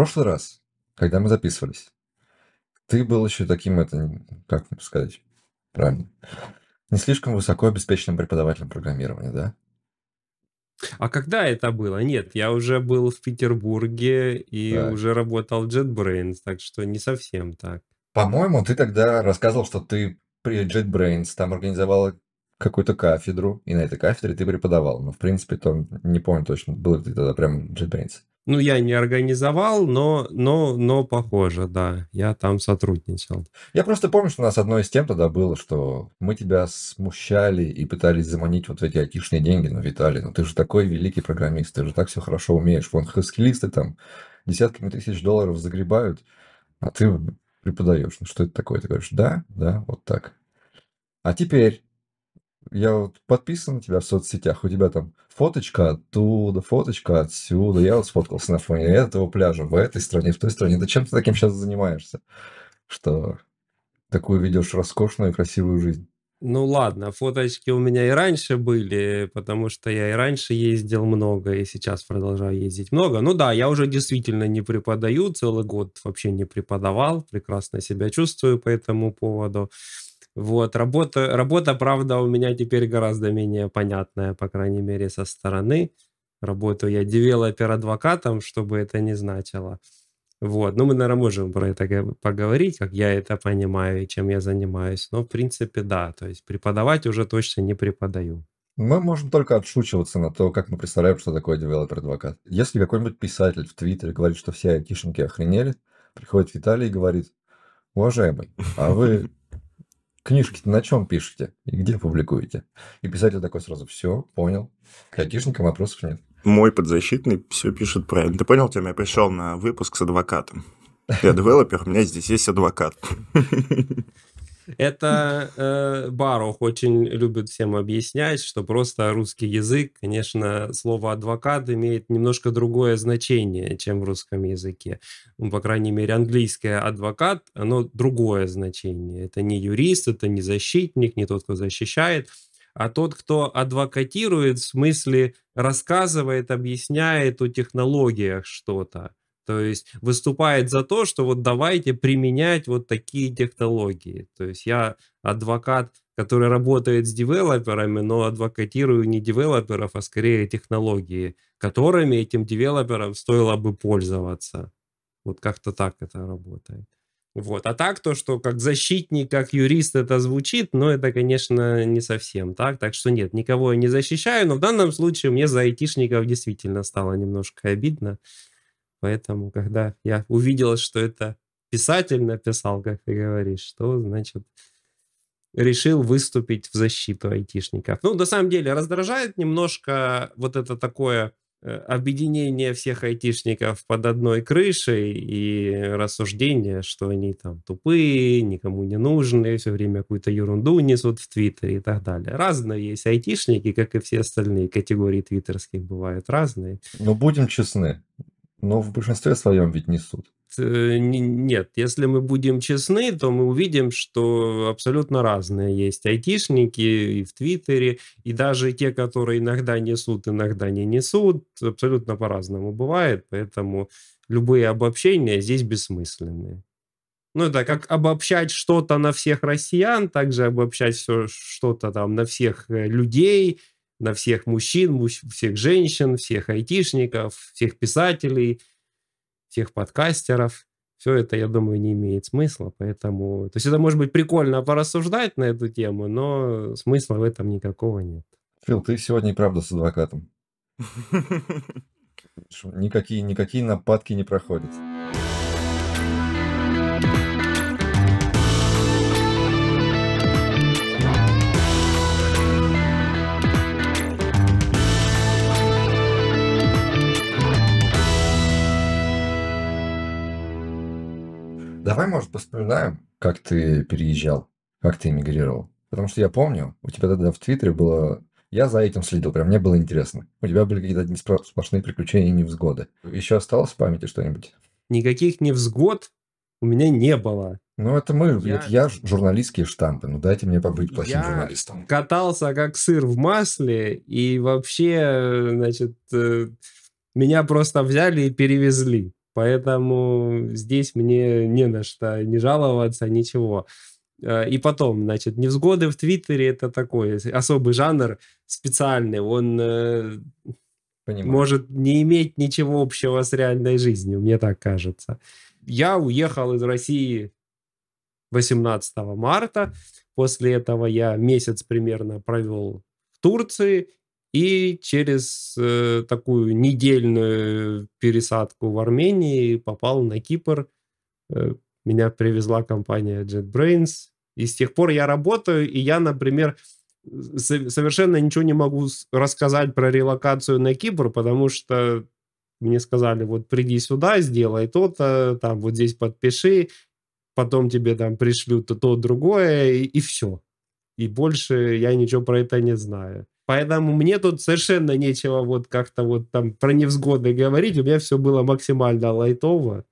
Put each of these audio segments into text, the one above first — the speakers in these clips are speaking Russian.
прошлый раз, когда мы записывались, ты был еще таким, это, как сказать, правильно, не слишком высоко обеспеченным преподавателем программирования, да? А когда это было? Нет, я уже был в Петербурге и так. уже работал в JetBrains, так что не совсем так. По-моему, ты тогда рассказывал, что ты при JetBrains там организовал какую-то кафедру, и на этой кафедре ты преподавал. Но ну, в принципе, то не помню точно, был ли ты тогда прям JetBrains. Ну, я не организовал, но, но, но похоже, да, я там сотрудничал. Я просто помню, что у нас одно из тем тогда было, что мы тебя смущали и пытались заманить вот эти айтишные деньги, но, ну, Виталий, ну ты же такой великий программист, ты же так все хорошо умеешь, вон хэскелисты там десятками тысяч долларов загребают, а ты преподаешь, ну что это такое? Ты говоришь, да, да, вот так. А теперь я вот подписан на тебя в соцсетях, у тебя там фоточка оттуда, фоточка отсюда. Я вот сфоткался на фоне этого пляжа, в этой стране, в той стране. Да чем ты таким сейчас занимаешься, что такую ведешь роскошную и красивую жизнь? Ну ладно, фоточки у меня и раньше были, потому что я и раньше ездил много, и сейчас продолжаю ездить много. Ну да, я уже действительно не преподаю, целый год вообще не преподавал, прекрасно себя чувствую по этому поводу. Вот, работа, работа, правда, у меня теперь гораздо менее понятная, по крайней мере, со стороны. Работаю я девелопер-адвокатом, чтобы это не значило. Вот, ну мы, наверное, можем про это поговорить, как я это понимаю и чем я занимаюсь. Но, в принципе, да, то есть преподавать уже точно не преподаю. Мы можем только отшучиваться на то, как мы представляем, что такое девелопер-адвокат. Если какой-нибудь писатель в Твиттере говорит, что все айтишники охренели, приходит Виталий и говорит, уважаемый, а вы Книжки-то на чем пишете и где публикуете? И писатель такой сразу, все, понял, к айтишникам вопросов нет. Мой подзащитный все пишет правильно. Ты понял, Тём, я пришел на выпуск с адвокатом. Я девелопер, у меня здесь есть адвокат. Это э, Барух очень любит всем объяснять, что просто русский язык, конечно, слово адвокат имеет немножко другое значение, чем в русском языке. Ну, по крайней мере, английское адвокат, оно другое значение. Это не юрист, это не защитник, не тот, кто защищает а тот, кто адвокатирует, в смысле рассказывает, объясняет о технологиях что-то. То есть выступает за то, что вот давайте применять вот такие технологии. То есть я адвокат, который работает с девелоперами, но адвокатирую не девелоперов, а скорее технологии, которыми этим девелоперам стоило бы пользоваться. Вот как-то так это работает. Вот. А так то, что как защитник, как юрист это звучит, но это, конечно, не совсем так. Так что нет, никого я не защищаю, но в данном случае мне за айтишников действительно стало немножко обидно. Поэтому, когда я увидел, что это писатель написал, как ты говоришь, что, значит, решил выступить в защиту айтишников. Ну, на самом деле, раздражает немножко вот это такое э, объединение всех айтишников под одной крышей и рассуждение, что они там тупые, никому не нужны, все время какую-то ерунду несут в Твиттере и так далее. Разные есть айтишники, как и все остальные категории твиттерских бывают разные. Но ну, будем честны, но в большинстве своем ведь несут. Э, нет, если мы будем честны, то мы увидим, что абсолютно разные есть айтишники и в Твиттере, и даже те, которые иногда несут, иногда не несут, абсолютно по-разному бывает, поэтому любые обобщения здесь бессмысленные. Ну, да, как обобщать что-то на всех россиян, также обобщать все что-то там на всех э, людей, на всех мужчин, всех женщин, всех айтишников, всех писателей, всех подкастеров. Все это, я думаю, не имеет смысла, поэтому... То есть это может быть прикольно порассуждать на эту тему, но смысла в этом никакого нет. Фил, ты сегодня и правда с адвокатом. Никакие, никакие нападки не проходят. Давай, может, вспоминаем, как ты переезжал, как ты эмигрировал. Потому что я помню, у тебя тогда в Твиттере было... Я за этим следил, прям мне было интересно. У тебя были какие-то одни сплошные приключения и невзгоды. Еще осталось в памяти что-нибудь? Никаких невзгод у меня не было. Ну, это мы, я... это я журналистские штампы, ну дайте мне побыть плохим я журналистом. катался как сыр в масле, и вообще, э, значит, э, меня просто взяли и перевезли. Поэтому здесь мне не на что не жаловаться, ничего. Э, и потом, значит, невзгоды в Твиттере это такой особый жанр, специальный. Он э, Понимаю. может не иметь ничего общего с реальной жизнью, мне так кажется. Я уехал из России 18 марта. После этого я месяц примерно провел в Турции и через э, такую недельную пересадку в Армении попал на Кипр. Э, меня привезла компания JetBrains. И с тех пор я работаю, и я, например, совершенно ничего не могу рассказать про релокацию на Кипр, потому что мне сказали, вот приди сюда, сделай то-то, там вот здесь подпиши, потом тебе там пришлют то-то, другое, и, и все. И больше я ничего про это не знаю. Поэтому мне тут совершенно нечего вот как-то вот там про невзгоды говорить. У меня все было максимально лайтово.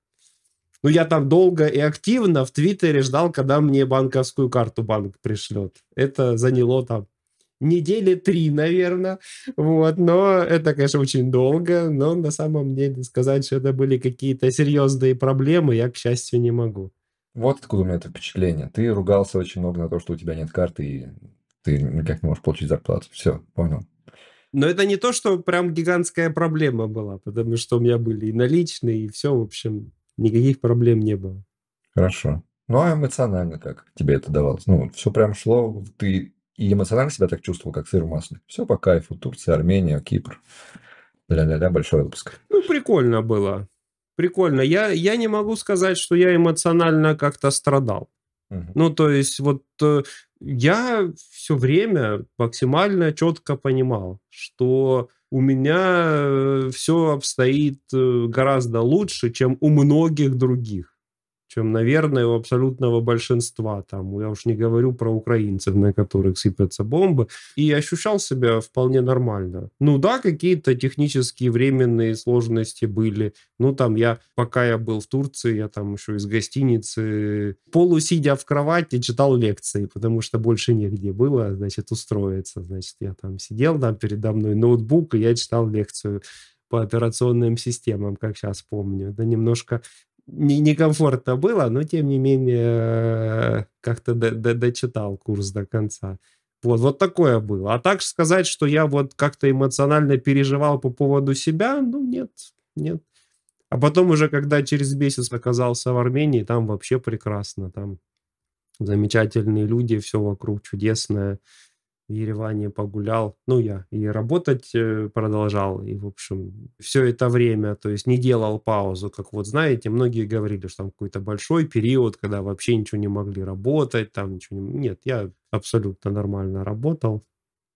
Ну, я там долго и активно в Твиттере ждал, когда мне банковскую карту банк пришлет. Это заняло там недели три, наверное. Вот, но это, конечно, очень долго. Но на самом деле сказать, что это были какие-то серьезные проблемы, я, к счастью, не могу. Вот откуда у меня это впечатление. Ты ругался очень много на то, что у тебя нет карты, и ты никак не можешь получить зарплату. Все, понял. Но это не то, что прям гигантская проблема была, потому что у меня были и наличные, и все, в общем, никаких проблем не было. Хорошо. Ну, а эмоционально как тебе это давалось? Ну, все прям шло, ты и эмоционально себя так чувствовал, как сыр в масле. Все по кайфу. Турция, Армения, Кипр. Ля-ля-ля, большой отпуск. Ну, прикольно было. Прикольно. Я, я не могу сказать, что я эмоционально как-то страдал. Угу. Ну, то есть, вот э, я все время максимально четко понимал, что у меня э, все обстоит э, гораздо лучше, чем у многих других чем, наверное, у абсолютного большинства, там, я уж не говорю про украинцев, на которых сыпятся бомбы, и ощущал себя вполне нормально. Ну да, какие-то технические временные сложности были, ну там я, пока я был в Турции, я там еще из гостиницы, полусидя в кровати, читал лекции, потому что больше негде было, значит, устроиться, значит, я там сидел, там передо мной ноутбук, и я читал лекцию по операционным системам, как сейчас помню. Это немножко не, некомфортно было, но тем не менее как-то до, до, дочитал курс до конца. Вот, вот такое было. А так сказать, что я вот как-то эмоционально переживал по поводу себя, ну нет, нет. А потом уже, когда через месяц оказался в Армении, там вообще прекрасно, там замечательные люди, все вокруг чудесное в Ереване погулял. Ну, я и работать э, продолжал, и, в общем, все это время, то есть не делал паузу, как вот знаете, многие говорили, что там какой-то большой период, когда вообще ничего не могли работать, там ничего не... Нет, я абсолютно нормально работал.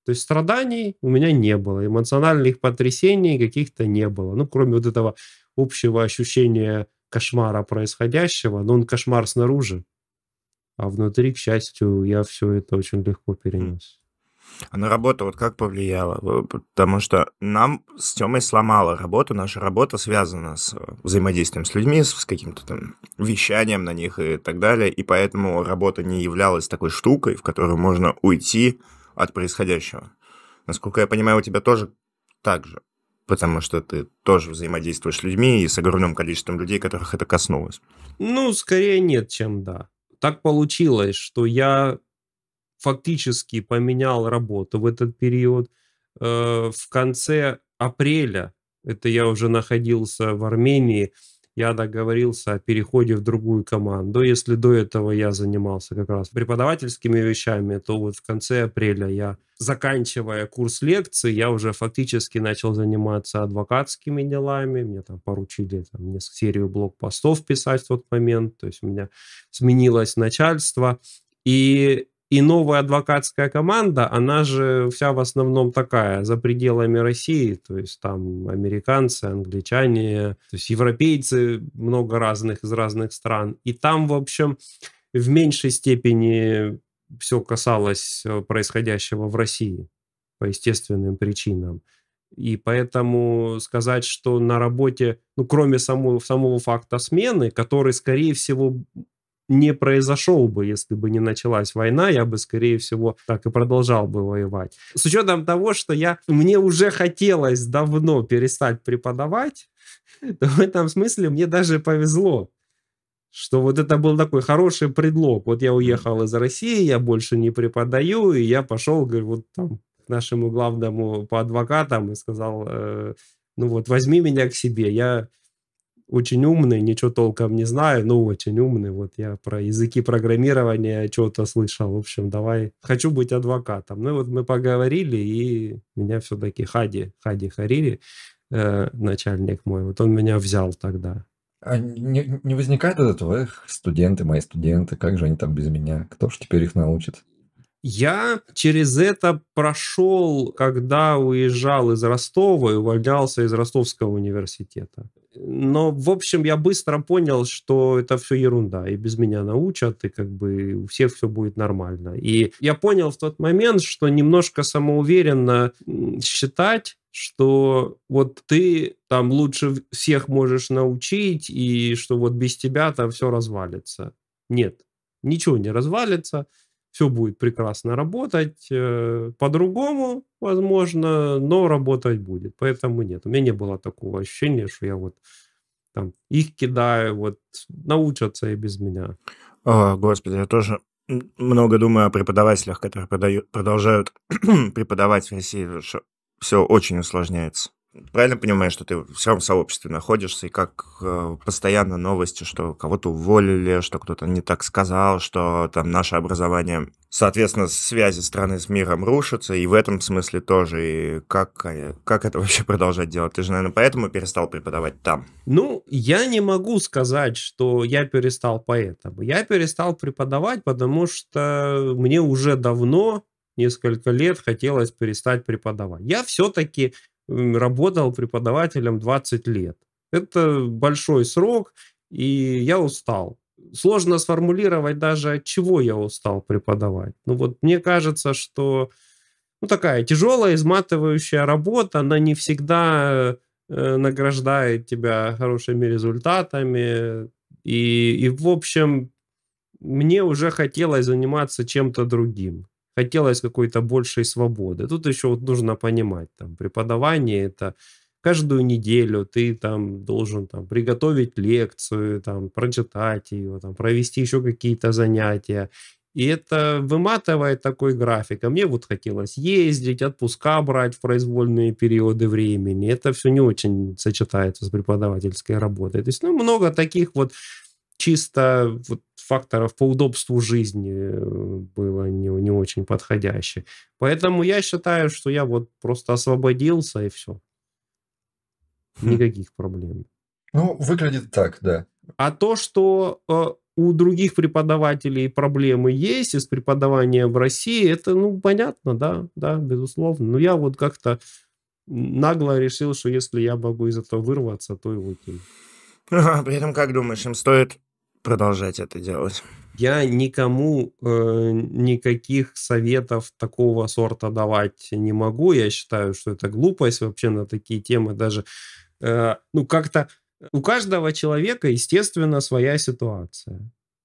То есть страданий у меня не было, эмоциональных потрясений каких-то не было. Ну, кроме вот этого общего ощущения кошмара происходящего, но он кошмар снаружи, а внутри, к счастью, я все это очень легко перенес. А на работу вот как повлияло? Потому что нам с Тёмой сломала работу. Наша работа связана с э, взаимодействием с людьми, с каким-то там вещанием на них и так далее. И поэтому работа не являлась такой штукой, в которую можно уйти от происходящего. Насколько я понимаю, у тебя тоже так же потому что ты тоже взаимодействуешь с людьми и с огромным количеством людей, которых это коснулось. Ну, скорее нет, чем да. Так получилось, что я фактически поменял работу в этот период. Э, в конце апреля, это я уже находился в Армении, я договорился о переходе в другую команду. Если до этого я занимался как раз преподавательскими вещами, то вот в конце апреля я, заканчивая курс лекций, я уже фактически начал заниматься адвокатскими делами. Мне там поручили там, мне серию блокпостов писать в тот момент. То есть у меня сменилось начальство. И и новая адвокатская команда, она же вся в основном такая, за пределами России, то есть там американцы, англичане, то есть европейцы, много разных из разных стран. И там, в общем, в меньшей степени все касалось э, происходящего в России по естественным причинам. И поэтому сказать, что на работе, ну, кроме самого, самого факта смены, который, скорее всего, не произошел бы, если бы не началась война, я бы, скорее всего, так и продолжал бы воевать. С учетом того, что я, мне уже хотелось давно перестать преподавать, то в этом смысле мне даже повезло, что вот это был такой хороший предлог. Вот я уехал из России, я больше не преподаю, и я пошел, говорю, вот там к нашему главному по адвокатам и сказал, э, ну вот возьми меня к себе, я очень умный, ничего толком не знаю, но очень умный. Вот я про языки программирования что-то слышал. В общем, давай, хочу быть адвокатом. Ну и вот мы поговорили, и меня все-таки Хади, Хади Харири, э, начальник мой, вот он меня взял тогда. А не, не возникает от этого, эх, студенты, мои студенты, как же они там без меня? Кто ж теперь их научит? Я через это прошел, когда уезжал из Ростова и увольнялся из Ростовского университета. Но, в общем, я быстро понял, что это все ерунда, и без меня научат, и как бы у всех все будет нормально. И я понял в тот момент, что немножко самоуверенно считать, что вот ты там лучше всех можешь научить, и что вот без тебя там все развалится. Нет, ничего не развалится все будет прекрасно работать, э, по-другому, возможно, но работать будет. Поэтому нет, у меня не было такого ощущения, что я вот там их кидаю, вот научатся и без меня. О, Господи, я тоже много думаю о преподавателях, которые продают, продолжают преподавать в России, что все очень усложняется правильно понимаю, что ты в своем сообществе находишься, и как э, постоянно новости, что кого-то уволили, что кто-то не так сказал, что там наше образование, соответственно, связи страны с миром рушатся, и в этом смысле тоже. И как, как это вообще продолжать делать? Ты же, наверное, поэтому перестал преподавать там. Ну, я не могу сказать, что я перестал поэтому. Я перестал преподавать, потому что мне уже давно несколько лет хотелось перестать преподавать. Я все-таки работал преподавателем 20 лет. Это большой срок, и я устал. Сложно сформулировать даже, от чего я устал преподавать. Ну вот мне кажется, что ну, такая тяжелая, изматывающая работа, она не всегда э, награждает тебя хорошими результатами. И, и в общем, мне уже хотелось заниматься чем-то другим хотелось какой-то большей свободы. Тут еще вот нужно понимать, там, преподавание это каждую неделю ты там должен там приготовить лекцию, там прочитать ее, там провести еще какие-то занятия. И это выматывает такой график. А мне вот хотелось ездить, отпуска брать в произвольные периоды времени. Это все не очень сочетается с преподавательской работой. То есть, ну, много таких вот чисто вот факторов по удобству жизни э, было не, не очень подходяще. Поэтому я считаю, что я вот просто освободился и все. Хм. Никаких проблем. Ну, выглядит так, да. А то, что э, у других преподавателей проблемы есть с преподаванием в России, это, ну, понятно, да, да, безусловно. Но я вот как-то нагло решил, что если я могу из этого вырваться, то и уйти. Ага, при этом как думаешь, им стоит продолжать это делать. Я никому э, никаких советов такого сорта давать не могу. Я считаю, что это глупость вообще на такие темы даже. Э, ну, как-то э, у каждого человека, естественно, своя ситуация.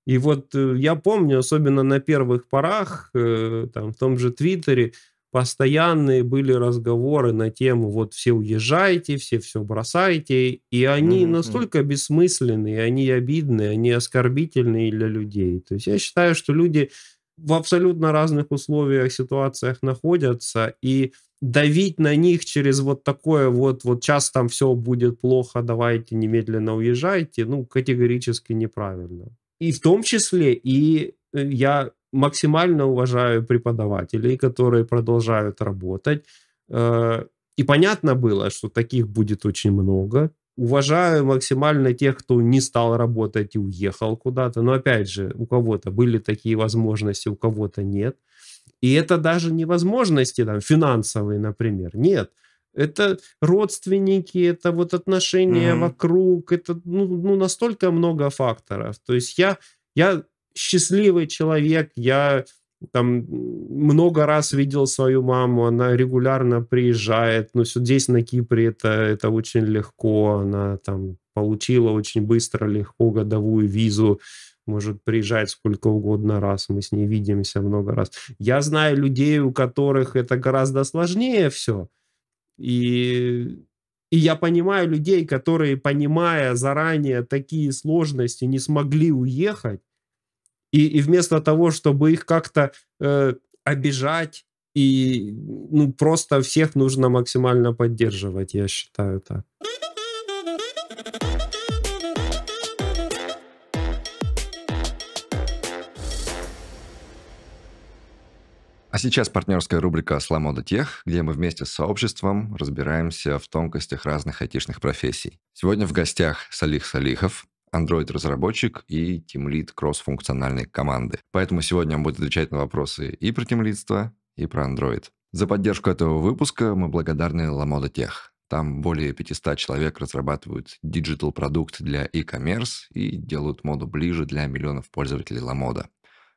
И вот э, я помню, особенно на первых порах, э, там, в том же Твиттере, постоянные были разговоры на тему вот все уезжайте, все все бросайте, и они mm-hmm. настолько бессмысленные, они обидные, они оскорбительные для людей. То есть я считаю, что люди в абсолютно разных условиях, ситуациях находятся, и давить на них через вот такое вот, вот сейчас там все будет плохо, давайте немедленно уезжайте, ну, категорически неправильно. И в том числе, и э, я максимально уважаю преподавателей, которые продолжают работать. Э, и понятно было, что таких будет очень много. Уважаю максимально тех, кто не стал работать и уехал куда-то. Но опять же, у кого-то были такие возможности, у кого-то нет. И это даже не возможности там, финансовые, например. Нет. Это родственники, это вот отношения mm-hmm. вокруг, это ну, ну настолько много факторов. То есть я я счастливый человек, я там много раз видел свою маму, она регулярно приезжает, но здесь на Кипре это, это очень легко, она там получила очень быстро, легко годовую визу, может приезжать сколько угодно раз, мы с ней видимся много раз. Я знаю людей, у которых это гораздо сложнее все, и и я понимаю людей, которые, понимая заранее такие сложности, не смогли уехать, и, и вместо того, чтобы их как-то э, обижать, и ну, просто всех нужно максимально поддерживать, я считаю так. А сейчас партнерская рубрика «Сломода тех», где мы вместе с сообществом разбираемся в тонкостях разных айтишных профессий. Сегодня в гостях Салих Салихов, Android-разработчик и тимлид кросс-функциональной команды. Поэтому сегодня он будет отвечать на вопросы и про тимлидство, и про Android. За поддержку этого выпуска мы благодарны Lamoda Tech. Там более 500 человек разрабатывают диджитал-продукт для e-commerce и делают моду ближе для миллионов пользователей Lamoda.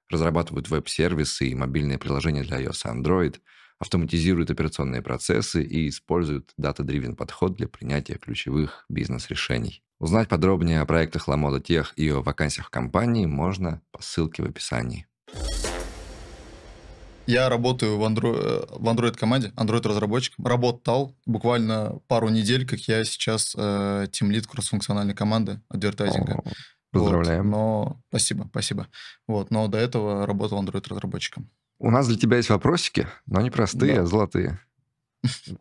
Разрабатывают веб-сервисы и мобильные приложения для iOS и Android, автоматизируют операционные процессы и используют дата-дривен подход для принятия ключевых бизнес-решений. Узнать подробнее о проектах Ламода Тех и о вакансиях в компании можно по ссылке в описании. Я работаю в, Android, э, в Android команде, Android разработчиком. Работал буквально пару недель, как я сейчас э, тимлид кроссфункциональной команды адвертайзинга. О, поздравляем. Вот, но спасибо, спасибо. Вот, но до этого работал Android разработчиком. У нас для тебя есть вопросики, но не простые, да. а золотые.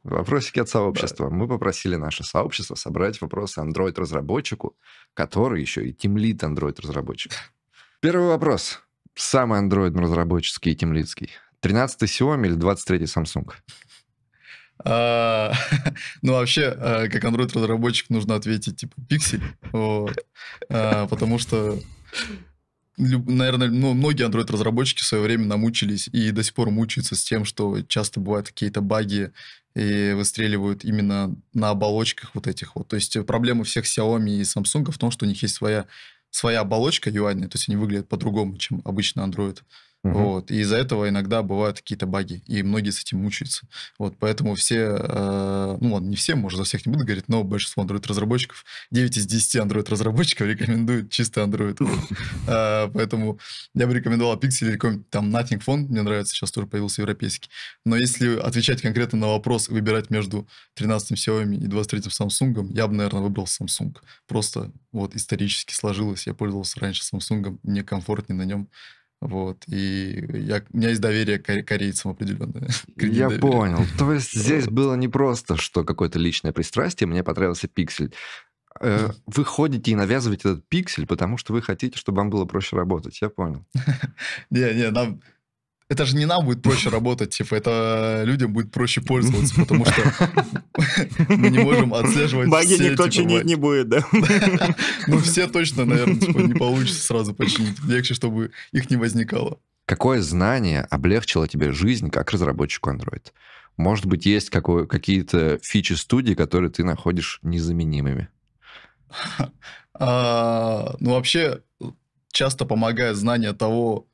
Вопросики от сообщества. Да. Мы попросили наше сообщество собрать вопросы Android-разработчику, который еще и тимлит Android-разработчик. Первый вопрос. Самый Android-разработческий и тимлитский. 13-й Xiaomi или 23-й Samsung? А, ну, вообще, а, как Android-разработчик нужно ответить, типа, пиксель. А, потому что наверное, ну, многие Android-разработчики в свое время намучились и до сих пор мучаются с тем, что часто бывают какие-то баги и выстреливают именно на оболочках вот этих вот. То есть э, проблема всех Xiaomi и Samsung в том, что у них есть своя, своя оболочка UI, то есть они выглядят по-другому, чем обычный Android. Угу. Вот. И из-за этого иногда бывают какие-то баги, и многие с этим мучаются. Вот, поэтому все, э, ну ладно, не все, может, за всех не буду говорить, но большинство Android-разработчиков, 9 из 10 Android-разработчиков рекомендуют чистый Android. Э, поэтому я бы рекомендовал Pixel или какой-нибудь там Nothing Phone, мне нравится, сейчас тоже появился европейский. Но если отвечать конкретно на вопрос, выбирать между 13 Xiaomi и 23 Samsung, я бы, наверное, выбрал Samsung. Просто вот исторически сложилось, я пользовался раньше Samsung, мне комфортнее на нем вот, и я, у меня есть доверие коре- корейцам определенное. Я доверие. понял. То есть здесь было не просто, что какое-то личное пристрастие, мне понравился пиксель. Э, вы ходите и навязываете этот пиксель, потому что вы хотите, чтобы вам было проще работать. Я понял. Не, не, нам это же не нам будет проще работать, типа, это людям будет проще пользоваться, потому что мы не можем отслеживать Баги все, никто типа, чинить не будет, да? Ну, все точно, наверное, типа, не получится сразу починить. Легче, чтобы их не возникало. Какое знание облегчило тебе жизнь как разработчику Android? Может быть, есть какие-то фичи студии, которые ты находишь незаменимыми? А, ну, вообще, часто помогает знание того,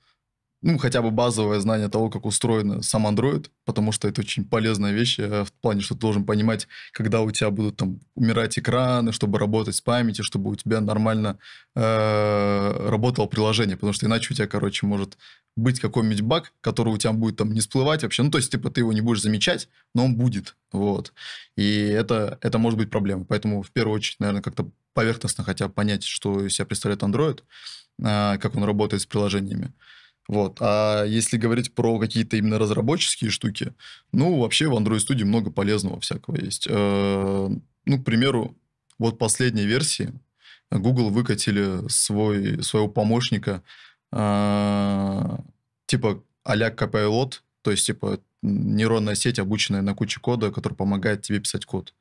ну, хотя бы базовое знание того, как устроен сам Android, потому что это очень полезная вещь э, в плане, что ты должен понимать, когда у тебя будут там умирать экраны, чтобы работать с памятью чтобы у тебя нормально э, работало приложение, потому что иначе у тебя, короче, может быть какой-нибудь баг, который у тебя будет там не всплывать вообще. Ну, то есть, типа, ты его не будешь замечать, но он будет, вот. И это, это может быть проблема. Поэтому, в первую очередь, наверное, как-то поверхностно хотя бы понять, что из себя представляет Android, э, как он работает с приложениями. Вот. А если говорить про какие-то именно разработческие штуки, ну, вообще в Android Studio много полезного всякого есть. Э, ну, к примеру, вот последней версии Google выкатили свой, своего помощника э, типа а-ля Copilot, то есть, типа, нейронная сеть, обученная на куче кода, которая помогает тебе писать код.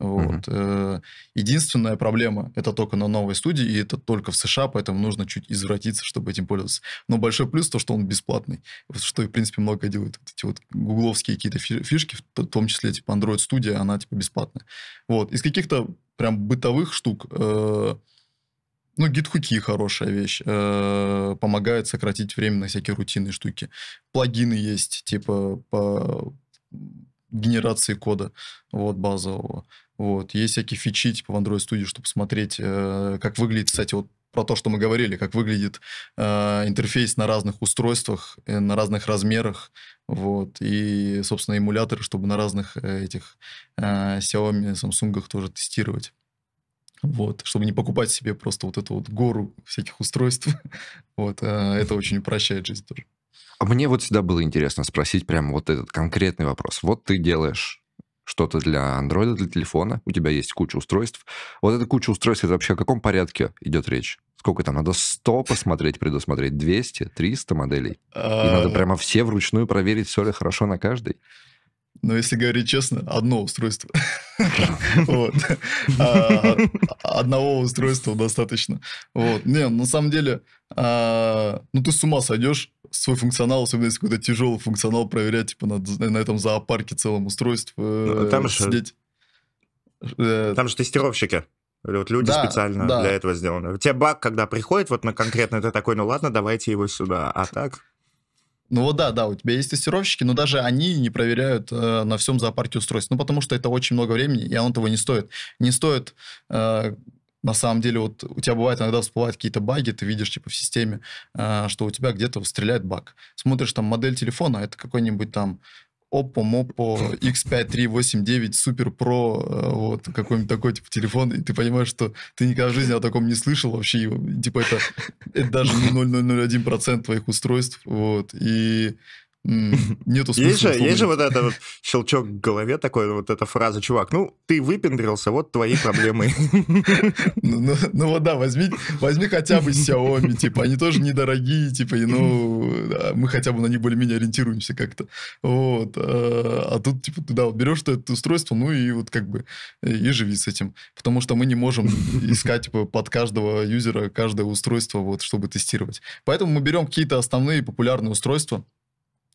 Вот. Угу. Единственная проблема – это только на новой студии, и это только в США, поэтому нужно чуть извратиться, чтобы этим пользоваться. Но большой плюс то, что он бесплатный, что, в принципе, много делают. Эти вот гугловские какие-то фишки, в том числе, типа, Android студия она, типа, бесплатная. Вот. Из каких-то прям бытовых штук э, ну, гид хорошая вещь. Э, помогает сократить время на всякие рутинные штуки. Плагины есть, типа, по генерации кода вот, базового. Вот. Есть всякие фичи типа в Android Studio, чтобы смотреть, э, как выглядит, кстати, вот про то, что мы говорили, как выглядит э, интерфейс на разных устройствах, э, на разных размерах, вот, и, собственно, эмуляторы, чтобы на разных э, этих э, Xiaomi, Samsung тоже тестировать. Вот, чтобы не покупать себе просто вот эту вот гору всяких устройств. вот, э, это очень упрощает жизнь тоже. А мне вот всегда было интересно спросить прямо вот этот конкретный вопрос. Вот ты делаешь что-то для андроида, для телефона, у тебя есть куча устройств. Вот эта куча устройств, это вообще о каком порядке идет речь? Сколько там? Надо 100 посмотреть, предусмотреть, 200, 300 моделей? И надо а, прямо все вручную проверить, все ли хорошо на каждой? Но ну, если говорить честно, одно устройство. А, одного устройства достаточно. Вот Не, на самом деле, а, ну ты с ума сойдешь свой функционал, особенно если какой-то тяжелый функционал проверять, типа на на этом зоопарке целом устройств э, ну, сидеть. Э, там же тестировщики. Вот люди да, специально да. для этого сделаны. У тебя баг, когда приходит вот на конкретно, ты такой, ну ладно, давайте его сюда. А так... Ну вот да, да, у тебя есть тестировщики, но даже они не проверяют э, на всем зоопарке устройств. Ну, потому что это очень много времени, и оно того не стоит. Не стоит э, на самом деле, вот у тебя бывает иногда всплывают какие-то баги, ты видишь типа в системе, э, что у тебя где-то стреляет баг. Смотришь там модель телефона, это какой-нибудь там Oppo Mopo X5389 Super Pro, вот, какой-нибудь такой, типа, телефон, и ты понимаешь, что ты никогда в жизни о таком не слышал вообще, типа, это, это даже не 0,001% твоих устройств, вот, и Нету смысла. Есть же, есть же вот это вот щелчок в голове такой, вот эта фраза, чувак, ну, ты выпендрился, вот твои проблемы. Ну, ну ну вот да, возьми возьми хотя бы Xiaomi, типа, они тоже недорогие, типа, и ну, мы хотя бы на них более-менее ориентируемся как-то. Вот. Э, а тут, типа, да, вот берешь это устройство, ну и вот как бы и живи с этим. Потому что мы не можем искать типа, под каждого юзера каждое устройство, вот, чтобы тестировать. Поэтому мы берем какие-то основные популярные устройства,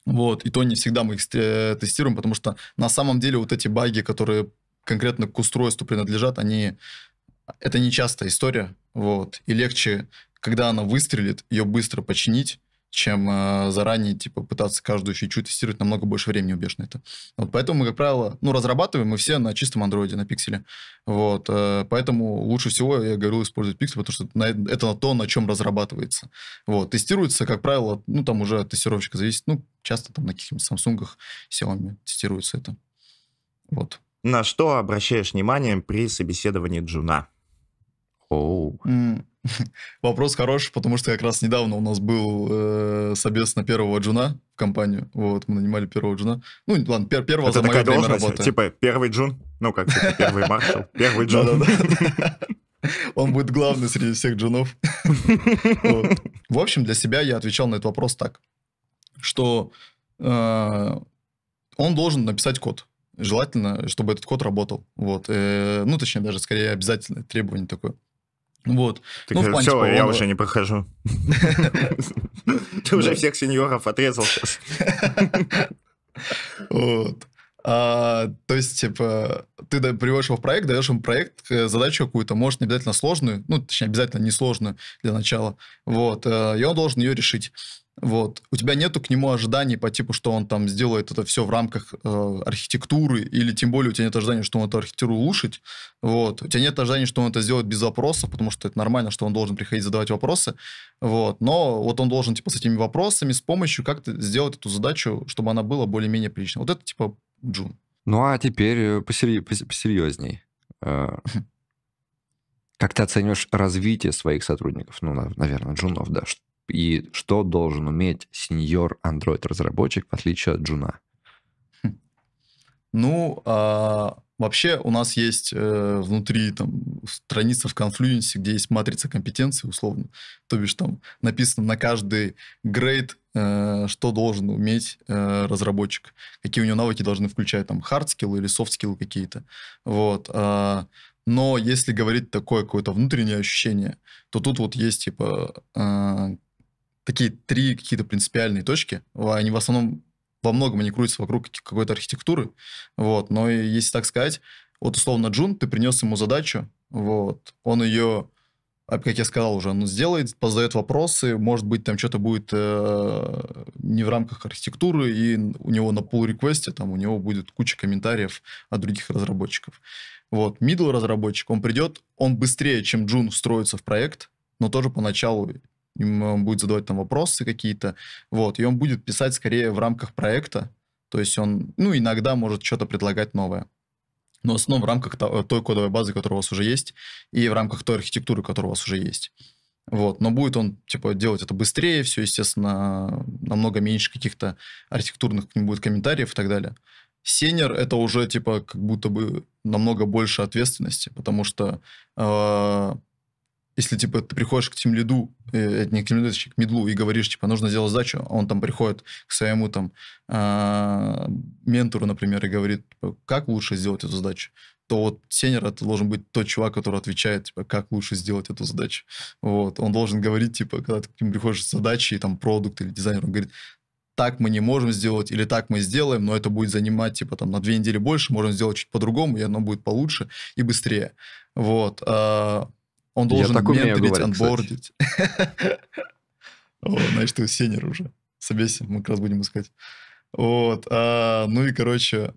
вот, и то не всегда мы их э, тестируем, потому что на самом деле вот эти баги, которые конкретно к устройству принадлежат, они... Это нечастая история, вот, и легче, когда она выстрелит, ее быстро починить, чем э, заранее типа пытаться каждую фичу тестировать, намного больше времени убежно это. Вот поэтому мы, как правило, ну, разрабатываем мы все на чистом андроиде, на пикселе. Вот, э, поэтому лучше всего, я говорю, использовать пиксель, потому что на, э, это то, на чем разрабатывается. Вот, тестируется, как правило, ну, там уже от тестировщика зависит, ну, часто там на каких-нибудь Samsung, Xiaomi тестируется это. Вот. На что обращаешь внимание при собеседовании джуна? Оу. Mm. Вопрос хороший, потому что как раз недавно у нас был э, собес на первого джуна в компанию. Вот, мы нанимали первого джуна. Ну, ладно, пер первого Это за мое время работы. Типа первый джун? Ну, как типа, первый маршал, первый джун. Он будет главный среди всех джунов. В общем, для себя я отвечал на этот вопрос так, что э, он должен написать код. Желательно, чтобы этот код работал. Вот. Э, ну, точнее, даже скорее обязательное требование такое. Вот. Ты ну, кажешь, все, я уже не прохожу. Ты уже всех сеньоров отрезал сейчас. Вот. А, то есть, типа, ты приводишь его в проект, даешь ему проект, э, задачу какую-то, может, не обязательно сложную, ну, точнее, обязательно несложную для начала, вот, э, и он должен ее решить. Вот. У тебя нету к нему ожиданий по типу, что он там сделает это все в рамках э, архитектуры, или тем более у тебя нет ожиданий, что он эту архитектуру улучшит. Вот. У тебя нет ожиданий, что он это сделает без вопросов, потому что это нормально, что он должен приходить задавать вопросы. Вот. Но вот он должен типа с этими вопросами, с помощью как-то сделать эту задачу, чтобы она была более-менее приличной. Вот это типа джун. Ну а теперь э, посерьезней. Э, хм. Как ты оценишь развитие своих сотрудников? Ну, наверное, джунов, да. И что должен уметь сеньор Android-разработчик, в отличие от джуна? Хм. Ну, а, вообще у нас есть э, внутри там страница в Конфлюенсе, где есть матрица компетенций, условно. То бишь там написано на каждый грейд, э, что должен уметь э, разработчик. Какие у него навыки должны включать, там, хардскиллы или софтскиллы какие-то. Вот. Э, но если говорить такое какое-то внутреннее ощущение, то тут вот есть, типа, э, такие три какие-то принципиальные точки. Они в основном во многом они крутятся вокруг какой-то архитектуры. Вот. Но если так сказать, вот условно Джун, ты принес ему задачу, вот, он ее, а, как я сказал уже, он ну, сделает, позадает вопросы, может быть, там что-то будет э, не в рамках архитектуры, и у него на pull реквесте там у него будет куча комментариев от других разработчиков. Вот, middle разработчик, он придет, он быстрее, чем Джун, встроится в проект, но тоже поначалу им он э, будет задавать там вопросы какие-то, вот, и он будет писать скорее в рамках проекта, то есть он, ну, иногда может что-то предлагать новое, но в основном в рамках э, той кодовой базы, которая у вас уже есть, и в рамках той архитектуры, которая у вас уже есть. Вот, но будет он, типа, делать это быстрее, все, естественно, намного меньше каких-то архитектурных к нему будет комментариев и так далее. Сенер это уже, типа, как будто бы намного больше ответственности, потому что э, если, типа, ты приходишь к тем лиду, э, не к тем лиду, а к медлу, и говоришь, типа, нужно сделать задачу, а он там приходит к своему, там, э, ментору, например, и говорит, типа, как лучше сделать эту задачу, то вот сенер это должен быть тот чувак, который отвечает, типа, как лучше сделать эту задачу. Вот. Он должен говорить, типа, когда ты к нему приходишь с задачей, там, продукт или дизайнер, он говорит, так мы не можем сделать, или так мы сделаем, но это будет занимать, типа, там, на две недели больше, можем сделать чуть по-другому, и оно будет получше и быстрее. Вот. А, он должен менторить, анбордить. Значит, ты сенер уже. Собесим, мы как раз будем искать. Вот. А, ну и, короче,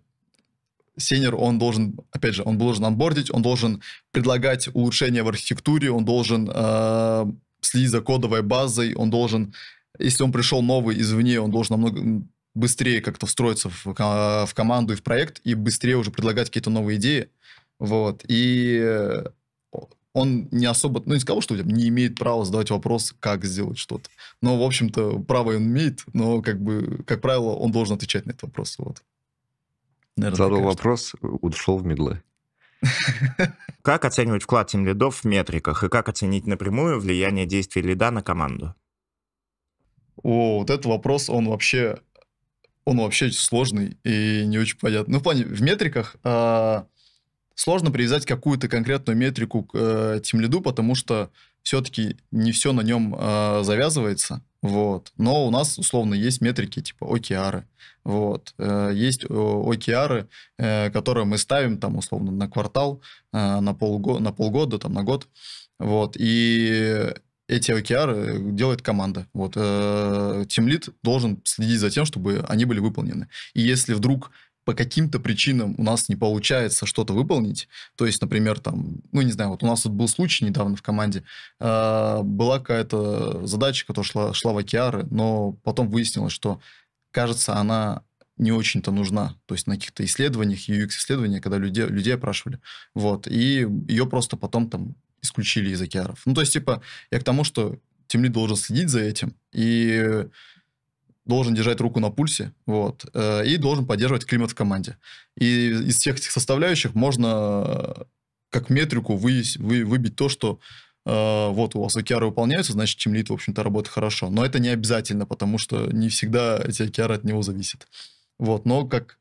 сенер, он должен, опять же, он должен анбордить, он должен предлагать улучшения в архитектуре, он должен а, следить за кодовой базой, он должен, если он пришел новый извне, он должен намного быстрее как-то встроиться в, в команду и в проект, и быстрее уже предлагать какие-то новые идеи. Вот. И он не особо, ну, не сказал, что не имеет права задавать вопрос, как сделать что-то. Но, в общем-то, право он имеет, но, как бы, как правило, он должен отвечать на этот вопрос. Вот. Наверное, Задал вопрос, ушел в медлы. Как оценивать вклад тем лидов в метриках и как оценить напрямую влияние действий лида на команду? О, вот этот вопрос, он вообще, он вообще сложный и не очень понятный. Ну, в плане, в метриках, а, сложно привязать какую-то конкретную метрику к э, лиду, потому что все-таки не все на нем э, завязывается. Вот. Но у нас, условно, есть метрики типа океары. Вот. Э, есть э, океары, э, которые мы ставим там, условно, на квартал, э, на, полго на полгода, там, на год. Вот. И эти океары делает команда. Вот. Э, Тимлит должен следить за тем, чтобы они были выполнены. И если вдруг по каким-то причинам у нас не получается что-то выполнить, то есть, например, там, ну, не знаю, вот у нас тут вот был случай недавно в команде, э, была какая-то задача, которая шла, шла в океары, но потом выяснилось, что, кажется, она не очень-то нужна. То есть на каких-то исследованиях, UX-исследованиях, когда людей, людей опрашивали. Вот. И ее просто потом там исключили из океаров. Ну, то есть, типа, я к тому, что Тимлит должен следить за этим и должен держать руку на пульсе, вот, э, и должен поддерживать климат в команде. И из всех этих составляющих можно э, как метрику вы, вы, выбить то, что э, вот у вас океары выполняются, значит, чем лид, в общем-то, работает хорошо. Но это не обязательно, потому что не всегда эти океары от него зависят. Вот, но как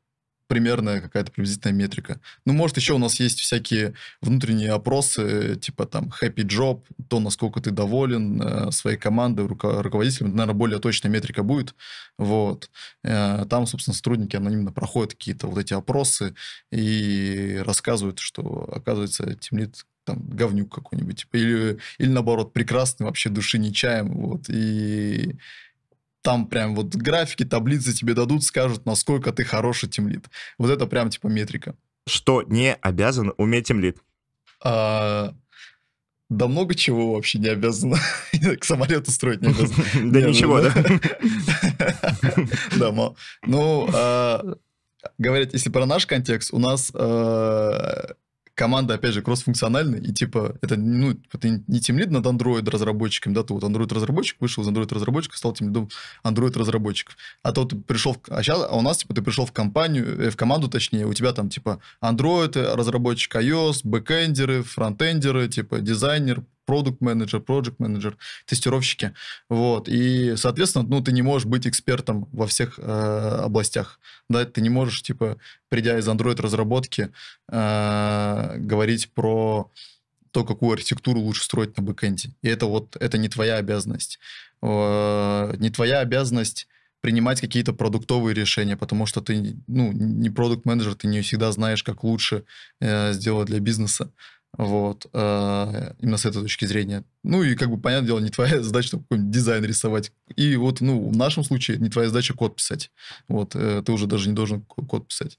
примерная какая-то приблизительная метрика. Ну, может, еще у нас есть всякие внутренние опросы, э, типа там happy job, то, насколько ты доволен э, своей командой, руководителем. наверное, более точная метрика будет. Вот. Э, там, собственно, сотрудники анонимно проходят какие-то вот эти опросы и рассказывают, что, оказывается, темнит там, говнюк какой-нибудь, типа, или, или наоборот, прекрасный, вообще души не чаем, вот, и там прям вот графики, таблицы тебе дадут, скажут, насколько ты хороший темлит. Вот это прям типа метрика. Что не обязан уметь тимлит? А, да много чего вообще не обязан. К самолету строить не обязан. Да ну, ничего, ну, да? Да, ну, а, говорить, если про наш контекст, у нас а, команда, опять же, кроссфункциональная, и типа, это, ну, это не темлит над Android разработчиком, да, ты вот Android разработчик вышел из Android разработчика, стал темлидом Android разработчик А то ты пришел, в, а сейчас, а у нас, типа, ты пришел в компанию, э, в команду, точнее, у тебя там, типа, Android, разработчик iOS, бэкэндеры, фронтендеры, типа, дизайнер, продукт менеджер проект менеджер тестировщики. Вот. И, соответственно, ну, ты не можешь быть экспертом во всех э, областях. Да? Ты не можешь, типа, придя из Android-разработки, э, говорить про то, какую архитектуру лучше строить на бэкэнде. И это вот, это не твоя обязанность. Э, не твоя обязанность принимать какие-то продуктовые решения, потому что ты ну, не продукт-менеджер, ты не всегда знаешь, как лучше э, сделать для бизнеса. Вот. Э, именно с этой точки зрения. Ну, и как бы, понятное дело, не твоя задача какой-нибудь дизайн рисовать. И вот, ну, в нашем случае не твоя задача код писать. Вот. Э, ты уже даже не должен код писать.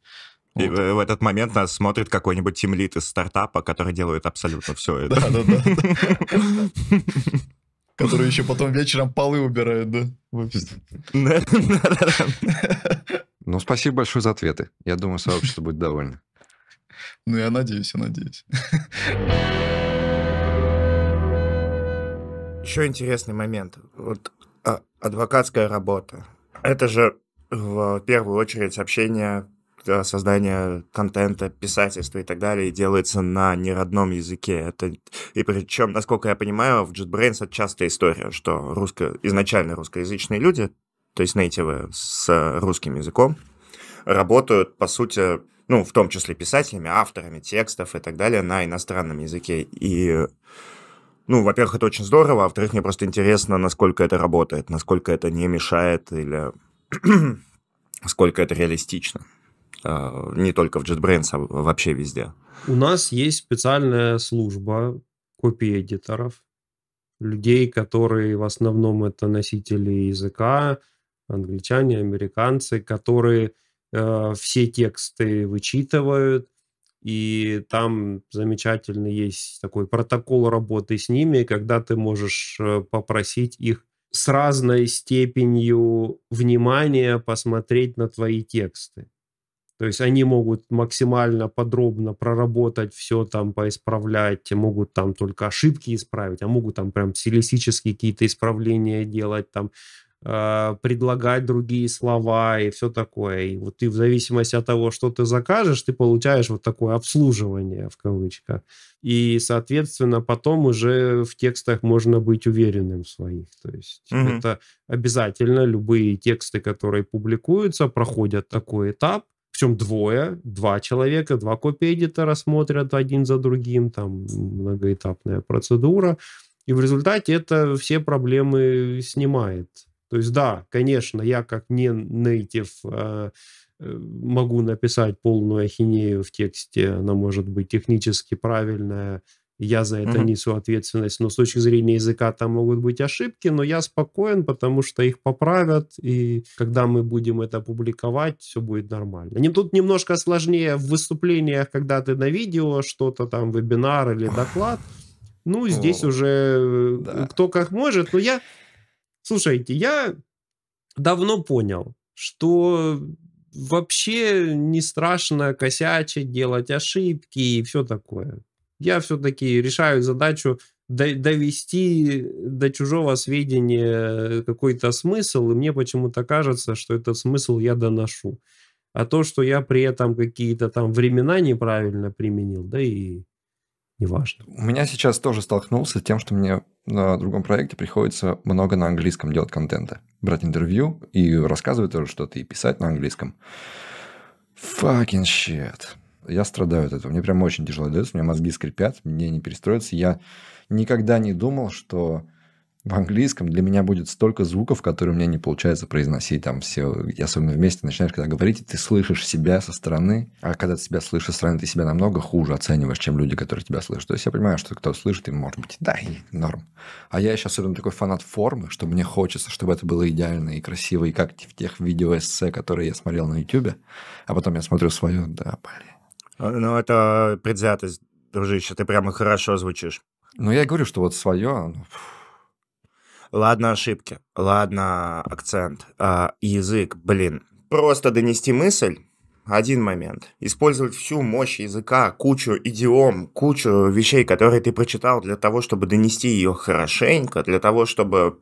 И в этот момент нас смотрит какой-нибудь тимлит из стартапа, который делает абсолютно все это. Да-да-да. Который еще потом вечером полы убирает, да, в офисе. Ну, спасибо большое за ответы. Я думаю, сообщество будет довольно. Ну, я надеюсь, я надеюсь. Еще интересный момент. Вот а, адвокатская работа. Это же в первую очередь общение, э, создание контента, писательства и так далее делается на неродном языке. Это... И причем, насколько я понимаю, в JetBrains это частая история, что русско... изначально русскоязычные люди, то есть нейтивы с русским языком, работают, по сути, ну, в том числе писателями, авторами текстов и так далее на иностранном языке. И, ну, во-первых, это очень здорово, а во-вторых, мне просто интересно, насколько это работает, насколько это не мешает или сколько это реалистично. А, не только в JetBrains, а вообще везде. У нас есть специальная служба копиэдиторов, людей, которые в основном это носители языка, англичане, американцы, которые Э, все тексты вычитывают, и там замечательный есть такой протокол работы с ними, когда ты можешь э, попросить их с разной степенью внимания посмотреть на твои тексты. То есть они могут максимально подробно проработать все там, поисправлять, могут там только ошибки исправить, а могут там прям стилистические какие-то исправления делать, там Э, предлагать другие слова и все такое. И вот ты в зависимости от того, что ты закажешь, ты получаешь вот такое обслуживание в кавычках. И, соответственно, потом уже в текстах можно быть уверенным в своих. То есть mm-hmm. это обязательно любые тексты, которые публикуются, проходят такой этап. Причем двое, два человека, два копиэдитора смотрят один за другим, там многоэтапная процедура. И в результате это все проблемы снимает. То есть, да, конечно, я как не native а, э, могу написать полную ахинею в тексте, она может быть технически правильная, я за это mm-hmm. несу ответственность, но с точки зрения языка там могут быть ошибки, но я спокоен, потому что их поправят, и когда мы будем это публиковать, все будет нормально. Тут немножко сложнее в выступлениях, когда ты на видео что-то там, вебинар или доклад, ну, здесь О, уже э, да. кто как может, но я Слушайте, я давно понял, что вообще не страшно косячить, делать ошибки и все такое. Я все-таки решаю задачу довести до чужого сведения какой-то смысл, и мне почему-то кажется, что этот смысл я доношу. А то, что я при этом какие-то там времена неправильно применил, да и неважно. У меня сейчас тоже столкнулся с тем, что мне на другом проекте приходится много на английском делать контента. Брать интервью и рассказывать тоже что-то, и писать на английском. Fucking shit. Я страдаю от этого. Мне прям очень тяжело дается, у меня мозги скрипят, мне не перестроиться. Я никогда не думал, что в английском для меня будет столько звуков, которые у меня не получается произносить там все, и особенно вместе начинаешь когда говорить, ты слышишь себя со стороны, а когда ты себя слышишь со стороны, ты себя намного хуже оцениваешь, чем люди, которые тебя слышат. То есть я понимаю, что кто слышит, им может быть, да, и норм. А я еще особенно такой фанат формы, что мне хочется, чтобы это было идеально и красиво, и как в тех видео эссе, которые я смотрел на YouTube, а потом я смотрю свое, да, блин. А, ну, это предвзятость, дружище, ты прямо хорошо звучишь. Ну, я говорю, что вот свое, оно, фу, Ладно ошибки, ладно акцент, а, язык, блин. Просто донести мысль один момент. Использовать всю мощь языка, кучу идиом, кучу вещей, которые ты прочитал, для того, чтобы донести ее хорошенько, для того, чтобы...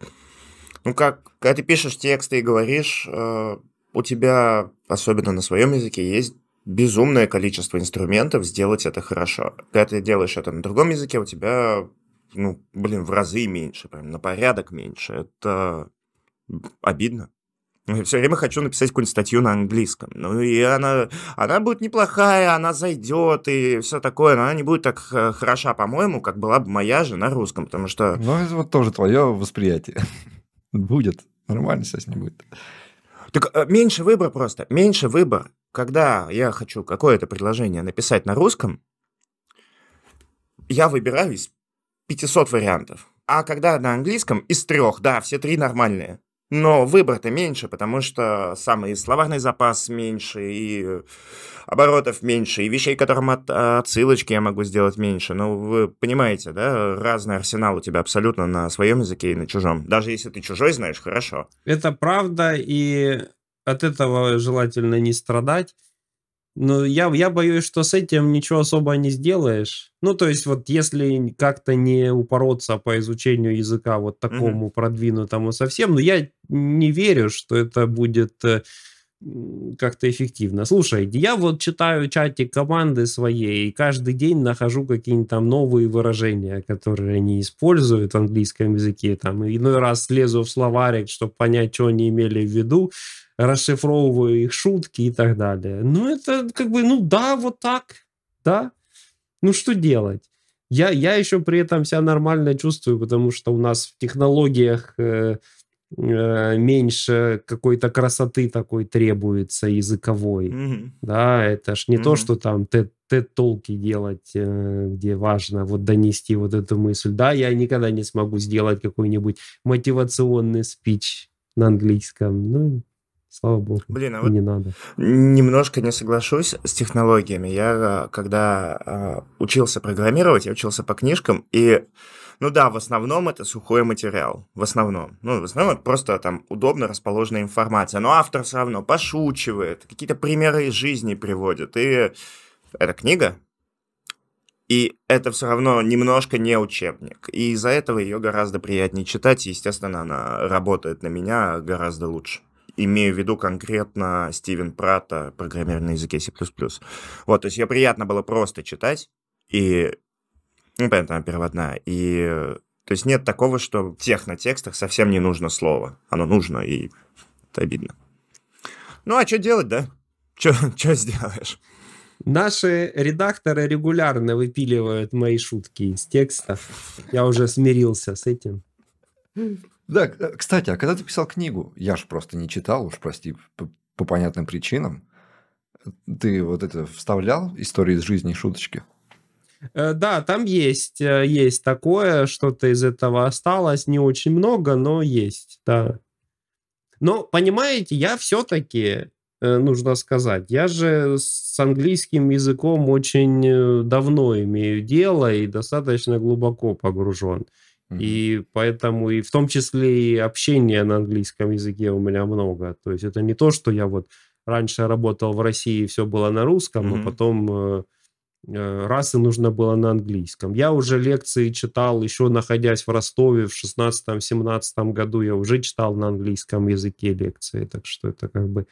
Ну как, когда ты пишешь тексты и говоришь, э, у тебя, особенно на своем языке, есть безумное количество инструментов сделать это хорошо. Когда ты делаешь это на другом языке, у тебя ну, блин, в разы меньше, прям на порядок меньше. Это обидно. Я все время хочу написать какую-нибудь статью на английском. Ну и она, она будет неплохая, она зайдет и все такое, но она не будет так э, хороша, по-моему, как была бы моя же на русском, потому что... Ну, это вот тоже твое восприятие. Будет. Нормально сейчас не будет. Так э, меньше выбор просто, меньше выбор. Когда я хочу какое-то предложение написать на русском, я выбираю из 500 вариантов. А когда на английском из трех, да, все три нормальные. Но выбор-то меньше, потому что самый словарный запас меньше, и оборотов меньше, и вещей, которым от, отсылочки я могу сделать меньше. Ну, вы понимаете, да? Разный арсенал у тебя абсолютно на своем языке и на чужом. Даже если ты чужой знаешь, хорошо. Это правда, и от этого желательно не страдать. Но ну, я, я боюсь, что с этим ничего особо не сделаешь. Ну, то есть, вот если как-то не упороться по изучению языка вот такому mm-hmm. продвинутому совсем, но ну, я не верю, что это будет э, как-то эффективно. Слушай, я вот читаю чатик команды своей и каждый день нахожу какие-нибудь там новые выражения, которые они используют в английском языке. Там иной раз слезу в словарик, чтобы понять, что они имели в виду расшифровываю их шутки и так далее. Ну, это как бы, ну да, вот так, да. Ну, что делать? Я, я еще при этом себя нормально чувствую, потому что у нас в технологиях э, э, меньше какой-то красоты такой требуется языковой. Mm-hmm. Да, это ж не mm-hmm. то, что там ты TED-толки делать, э, где важно вот донести вот эту мысль. Да, я никогда не смогу сделать какой-нибудь мотивационный спич на английском. Ну, Слава богу. Блин, а вот не надо. Немножко не соглашусь с технологиями. Я э, когда э, учился программировать, я учился по книжкам, и ну да, в основном это сухой материал. В основном. Ну, в основном это просто там удобно расположенная информация. Но автор все равно пошучивает, какие-то примеры из жизни приводит. И это книга, и это все равно немножко не учебник. И из-за этого ее гораздо приятнее читать. естественно, она работает на меня гораздо лучше имею в виду конкретно Стивен Прата, программер на языке C++. Вот, то есть ее приятно было просто читать, и, ну, понятно, она переводная, и то есть нет такого, что в текстах совсем не нужно слово. Оно нужно, и это обидно. Ну, а что делать, да? Что сделаешь? Наши редакторы регулярно выпиливают мои шутки из текстов. Я уже смирился с этим. Да, э, кстати, а когда ты писал книгу, я ж просто не читал, уж прости, по, по понятным причинам. Ты вот это вставлял истории из жизни шуточки? Э, да, там есть, э, есть такое, что-то из этого осталось, не очень много, но есть, да. Но, понимаете, я все-таки, нужно сказать, я же с английским языком очень давно имею дело и достаточно глубоко погружен. И поэтому, и в том числе и общения на английском языке у меня много. То есть это не то, что я вот раньше работал в России, и все было на русском, mm-hmm. а потом э, э, раз и нужно было на английском. Я уже лекции читал, еще находясь в Ростове в 16-17 году, я уже читал на английском языке лекции, так что это как бы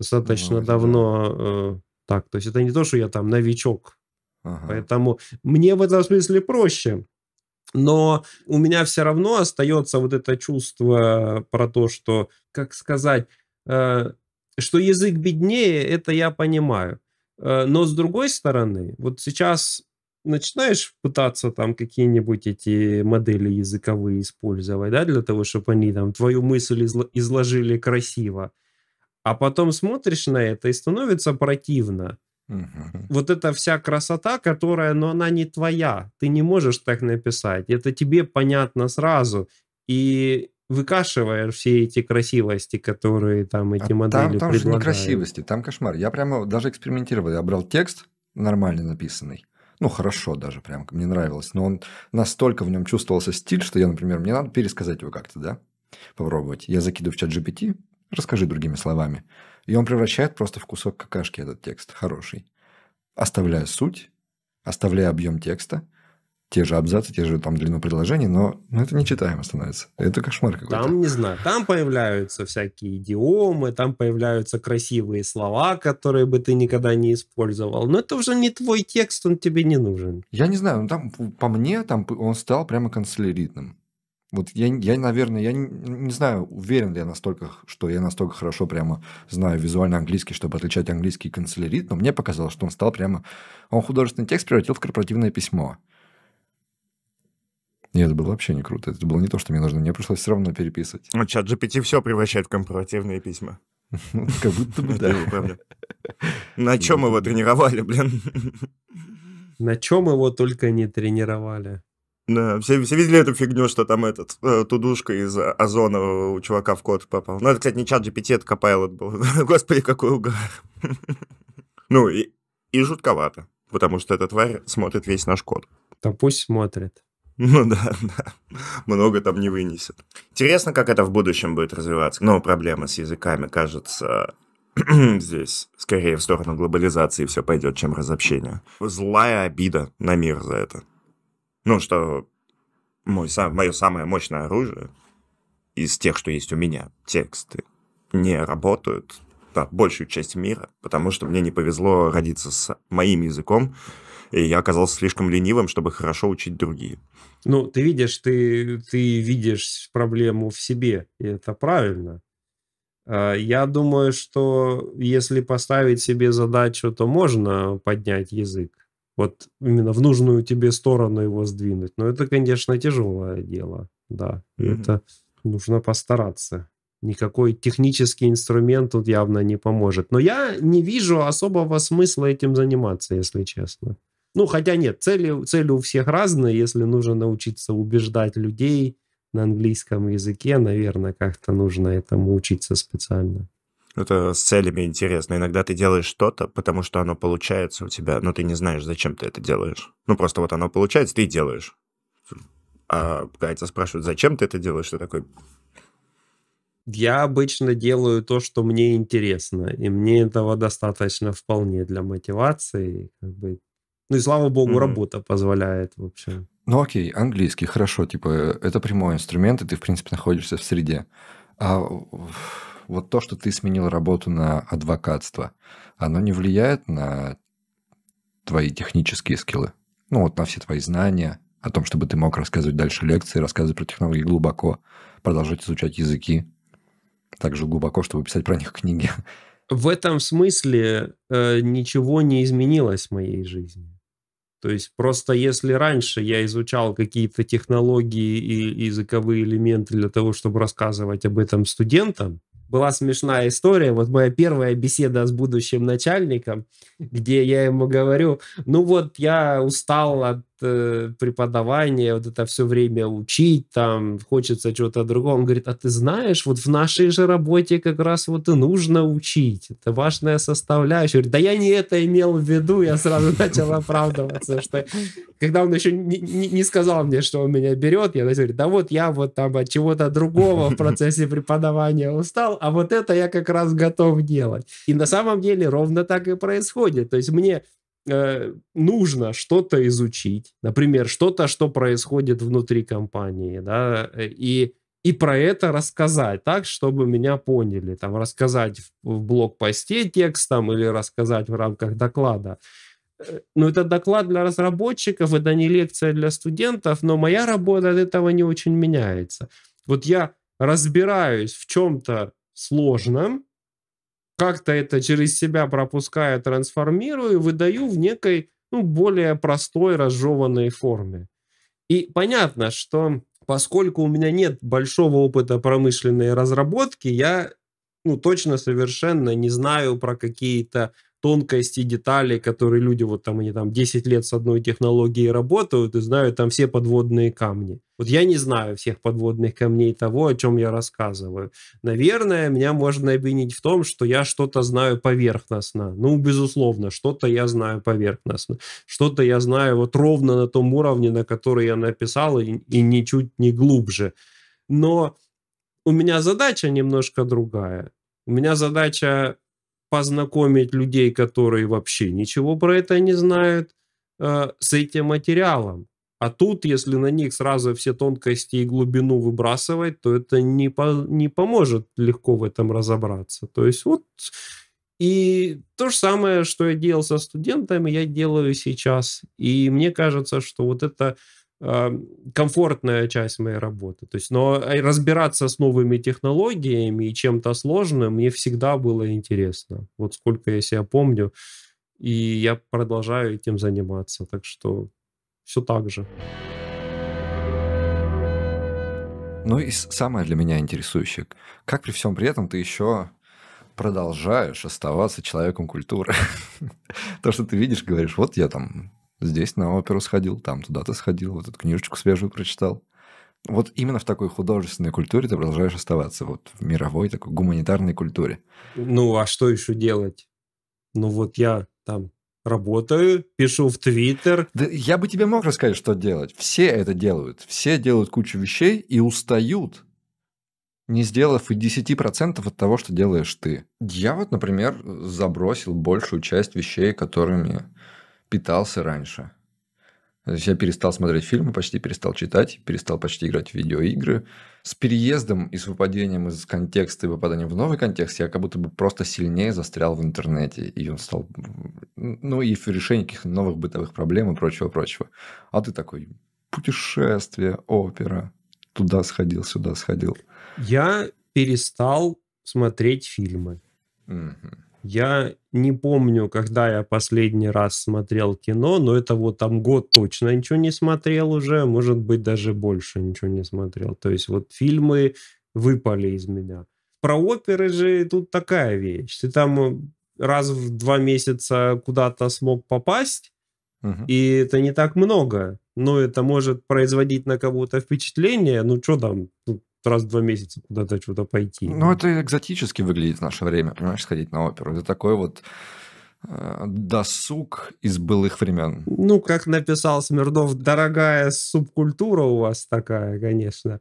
достаточно ну, давно э, так. То есть это не то, что я там новичок. Ага. Поэтому мне в этом смысле проще но у меня все равно остается вот это чувство про то, что, как сказать, э, что язык беднее, это я понимаю. Э, но с другой стороны, вот сейчас начинаешь пытаться там какие-нибудь эти модели языковые использовать, да, для того, чтобы они там твою мысль изло- изложили красиво. А потом смотришь на это и становится противно. Угу. Вот эта вся красота, которая, но она не твоя. Ты не можешь так написать. Это тебе понятно сразу. И выкашиваешь все эти красивости, которые там а эти а модели там, там предлагают. же не красивости, там кошмар. Я прямо даже экспериментировал. Я брал текст нормально написанный, ну, хорошо даже, прям мне нравилось, но он настолько в нем чувствовался стиль, что я, например, мне надо пересказать его как-то, да, попробовать. Я закидываю в чат GPT, Расскажи другими словами. И он превращает просто в кусок какашки этот текст, хороший. Оставляя суть, оставляя объем текста, те же абзацы, те же там длину предложений, но ну, это нечитаемо становится. Это кошмар какой-то. Там, не знаю, там появляются всякие идиомы, там появляются красивые слова, которые бы ты никогда не использовал. Но это уже не твой текст, он тебе не нужен. Я не знаю, ну, там, по мне, там он стал прямо канцеляритным. Вот я, я, наверное, я не, не знаю, уверен ли я настолько, что я настолько хорошо прямо знаю визуально английский, чтобы отличать английский канцелярит, но мне показалось, что он стал прямо... Он художественный текст превратил в корпоративное письмо. Нет, это было вообще не круто. Это было не то, что мне нужно. Мне пришлось все равно переписывать. Ну, чат GPT все превращает в корпоративные письма. Ну, как будто бы, да. На чем его тренировали, блин? На чем его только не тренировали. Да, все, все видели эту фигню, что там этот э, тудушка из Озона у чувака в код попал. Ну, это, кстати, не чат GPT, это Copilot был. Господи, какой угар. Ну, и, и жутковато, потому что эта тварь смотрит весь наш код. Да пусть смотрит. Ну да, да. Много там не вынесет. Интересно, как это в будущем будет развиваться. Но ну, проблема с языками, кажется, здесь скорее в сторону глобализации все пойдет, чем разобщения. Злая обида на мир за это. Ну, что мой, сам, мое самое мощное оружие из тех, что есть у меня, тексты, не работают на большую часть мира, потому что мне не повезло родиться с моим языком, и я оказался слишком ленивым, чтобы хорошо учить другие. Ну, ты видишь, ты, ты видишь проблему в себе, и это правильно. А, я думаю, что если поставить себе задачу, то можно поднять язык вот именно в нужную тебе сторону его сдвинуть. Но это, конечно, тяжелое дело, да. Mm-hmm. Это нужно постараться. Никакой технический инструмент тут явно не поможет. Но я не вижу особого смысла этим заниматься, если честно. Ну, хотя нет, цели, цели у всех разные. Если нужно научиться убеждать людей на английском языке, наверное, как-то нужно этому учиться специально. Это ну, с целями интересно. Иногда ты делаешь что-то, потому что оно получается у тебя, но ты не знаешь, зачем ты это делаешь. Ну, просто вот оно получается, ты делаешь. А когда тебя спрашивают, зачем ты это делаешь, ты такой... Я обычно делаю то, что мне интересно, и мне этого достаточно вполне для мотивации. Как бы... Ну и слава богу, mm-hmm. работа позволяет, вообще. Ну окей, английский, хорошо, типа это прямой инструмент, и ты, в принципе, находишься в среде. А вот то, что ты сменил работу на адвокатство, оно не влияет на твои технические скиллы? Ну вот на все твои знания, о том, чтобы ты мог рассказывать дальше лекции, рассказывать про технологии глубоко, продолжать изучать языки, также глубоко, чтобы писать про них книги. В этом смысле э, ничего не изменилось в моей жизни. То есть просто если раньше я изучал какие-то технологии и языковые элементы для того, чтобы рассказывать об этом студентам, была смешная история. Вот моя первая беседа с будущим начальником, где я ему говорю, ну вот я устал от э, преподавание, вот это все время учить, там хочется чего-то другого. Он говорит, а ты знаешь, вот в нашей же работе как раз вот и нужно учить. Это важная составляющая. Говорит, да я не это имел в виду, я сразу начал оправдываться, что когда он еще не, сказал мне, что он меня берет, я говорю, да вот я вот там от чего-то другого в процессе преподавания устал, а вот это я как раз готов делать. И на самом деле ровно так и происходит. То есть мне Э, нужно что-то изучить, например, что-то, что происходит внутри компании, да, э, и и про это рассказать так, чтобы меня поняли, там рассказать в, в блокпосте текстом или рассказать в рамках доклада. Э, ну, это доклад для разработчиков, это не лекция для студентов, но моя работа от этого не очень меняется. Вот я разбираюсь в чем-то сложном, как-то это через себя пропускаю, трансформирую и выдаю в некой ну, более простой, разжеванной форме. И понятно, что поскольку у меня нет большого опыта промышленной разработки, я ну, точно совершенно не знаю про какие-то тонкости, детали, которые люди, вот там они там 10 лет с одной технологией работают и знают там все подводные камни. Вот я не знаю всех подводных камней того, о чем я рассказываю. Наверное, меня можно обвинить в том, что я что-то знаю поверхностно. Ну, безусловно, что-то я знаю поверхностно. Что-то я знаю вот ровно на том уровне, на который я написал, и, и ничуть не глубже. Но у меня задача немножко другая. У меня задача познакомить людей, которые вообще ничего про это не знают, э, с этим материалом. А тут, если на них сразу все тонкости и глубину выбрасывать, то это не, по, не поможет легко в этом разобраться. То есть вот и то же самое, что я делал со студентами, я делаю сейчас. И мне кажется, что вот это а, комфортная часть моей работы. То есть, но э, разбираться с новыми технологиями и чем-то сложным мне всегда было интересно. Вот сколько я себя помню, и я продолжаю этим заниматься. Так что все так же. Ну и самое для меня интересующее, как при всем при этом ты еще продолжаешь оставаться человеком культуры. То, что ты видишь, говоришь, вот я там Здесь на оперу сходил, там туда-то сходил, вот эту книжечку свежую прочитал. Вот именно в такой художественной культуре ты продолжаешь оставаться, вот в мировой такой гуманитарной культуре. Ну, а что еще делать? Ну, вот я там работаю, пишу в Твиттер. Да я бы тебе мог рассказать, что делать. Все это делают. Все делают кучу вещей и устают, не сделав и 10% от того, что делаешь ты. Я вот, например, забросил большую часть вещей, которыми питался раньше. То есть я перестал смотреть фильмы, почти перестал читать, перестал почти играть в видеоигры. С переездом и с выпадением из контекста и выпаданием в новый контекст я как будто бы просто сильнее застрял в интернете. И он стал... Ну и в решении каких-то новых бытовых проблем и прочего-прочего. А ты такой, путешествие, опера. Туда сходил, сюда сходил. Я перестал смотреть фильмы. Угу. Я не помню, когда я последний раз смотрел кино, но это вот там год точно ничего не смотрел уже, может быть, даже больше ничего не смотрел. То есть вот фильмы выпали из меня. Про оперы же тут такая вещь. Ты там э, раз в два месяца куда-то смог попасть, угу. и это не так много но это может производить на кого-то впечатление, ну что там, раз в два месяца куда-то что-то пойти. Ну, это экзотически выглядит в наше время, понимаешь, сходить на оперу. Это такой вот э, досуг из былых времен. Ну, как написал Смирнов, дорогая субкультура у вас такая, конечно.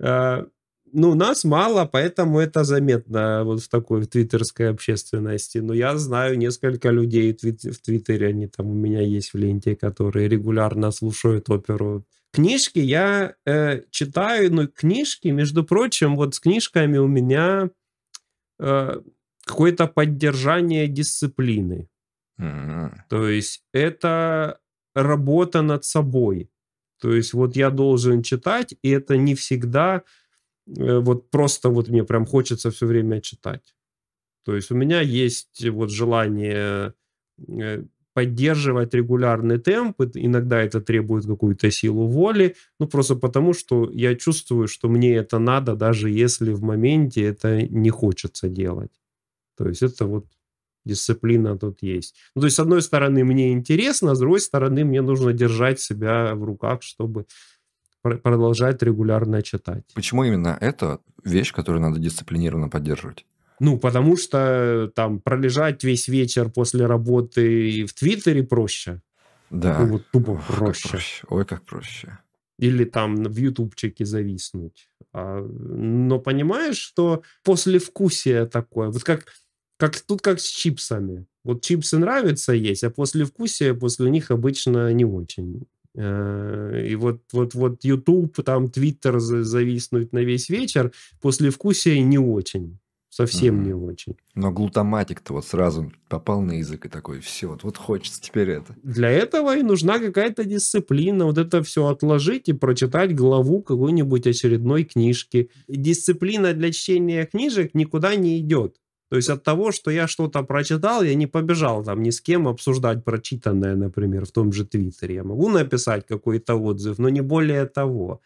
Э, ну, нас мало, поэтому это заметно вот в такой в твиттерской общественности. Но я знаю несколько людей в Твиттере, они там у меня есть в ленте, которые регулярно слушают оперу Книжки я э, читаю, но книжки, между прочим, вот с книжками у меня э, какое-то поддержание дисциплины. Mm-hmm. То есть это работа над собой. То есть вот я должен читать, и это не всегда э, вот просто вот мне прям хочется все время читать. То есть у меня есть вот желание э, поддерживать регулярный темп. Иногда это требует какую-то силу воли. Ну, просто потому, что я чувствую, что мне это надо, даже если в моменте это не хочется делать. То есть это вот дисциплина тут есть. Ну, то есть, с одной стороны, мне интересно, с другой стороны, мне нужно держать себя в руках, чтобы продолжать регулярно читать. Почему именно это вещь, которую надо дисциплинированно поддерживать? Ну, потому что там пролежать весь вечер после работы в Твиттере проще. Да. Ну, вот тупо Ох, проще. Как проще. Ой, как проще. Или там в ютубчике зависнуть. А, но понимаешь, что послевкусие такое. Вот как, как тут как с чипсами. Вот чипсы нравятся есть, а послевкусие после них обычно не очень. Э, и вот, вот, вот YouTube, там Twitter зависнуть на весь вечер, после вкусия не очень. Совсем mm не очень. Но глутаматик-то вот сразу попал на язык и такой, все, вот, вот хочется теперь это. Для этого и нужна какая-то дисциплина. Вот это все отложить и прочитать главу какой-нибудь очередной книжки. Дисциплина для чтения книжек никуда не идет. То есть от того, что я что-то прочитал, я не побежал там ни с кем обсуждать прочитанное, например, в том же Твиттере. Я могу написать какой-то отзыв, но не более того.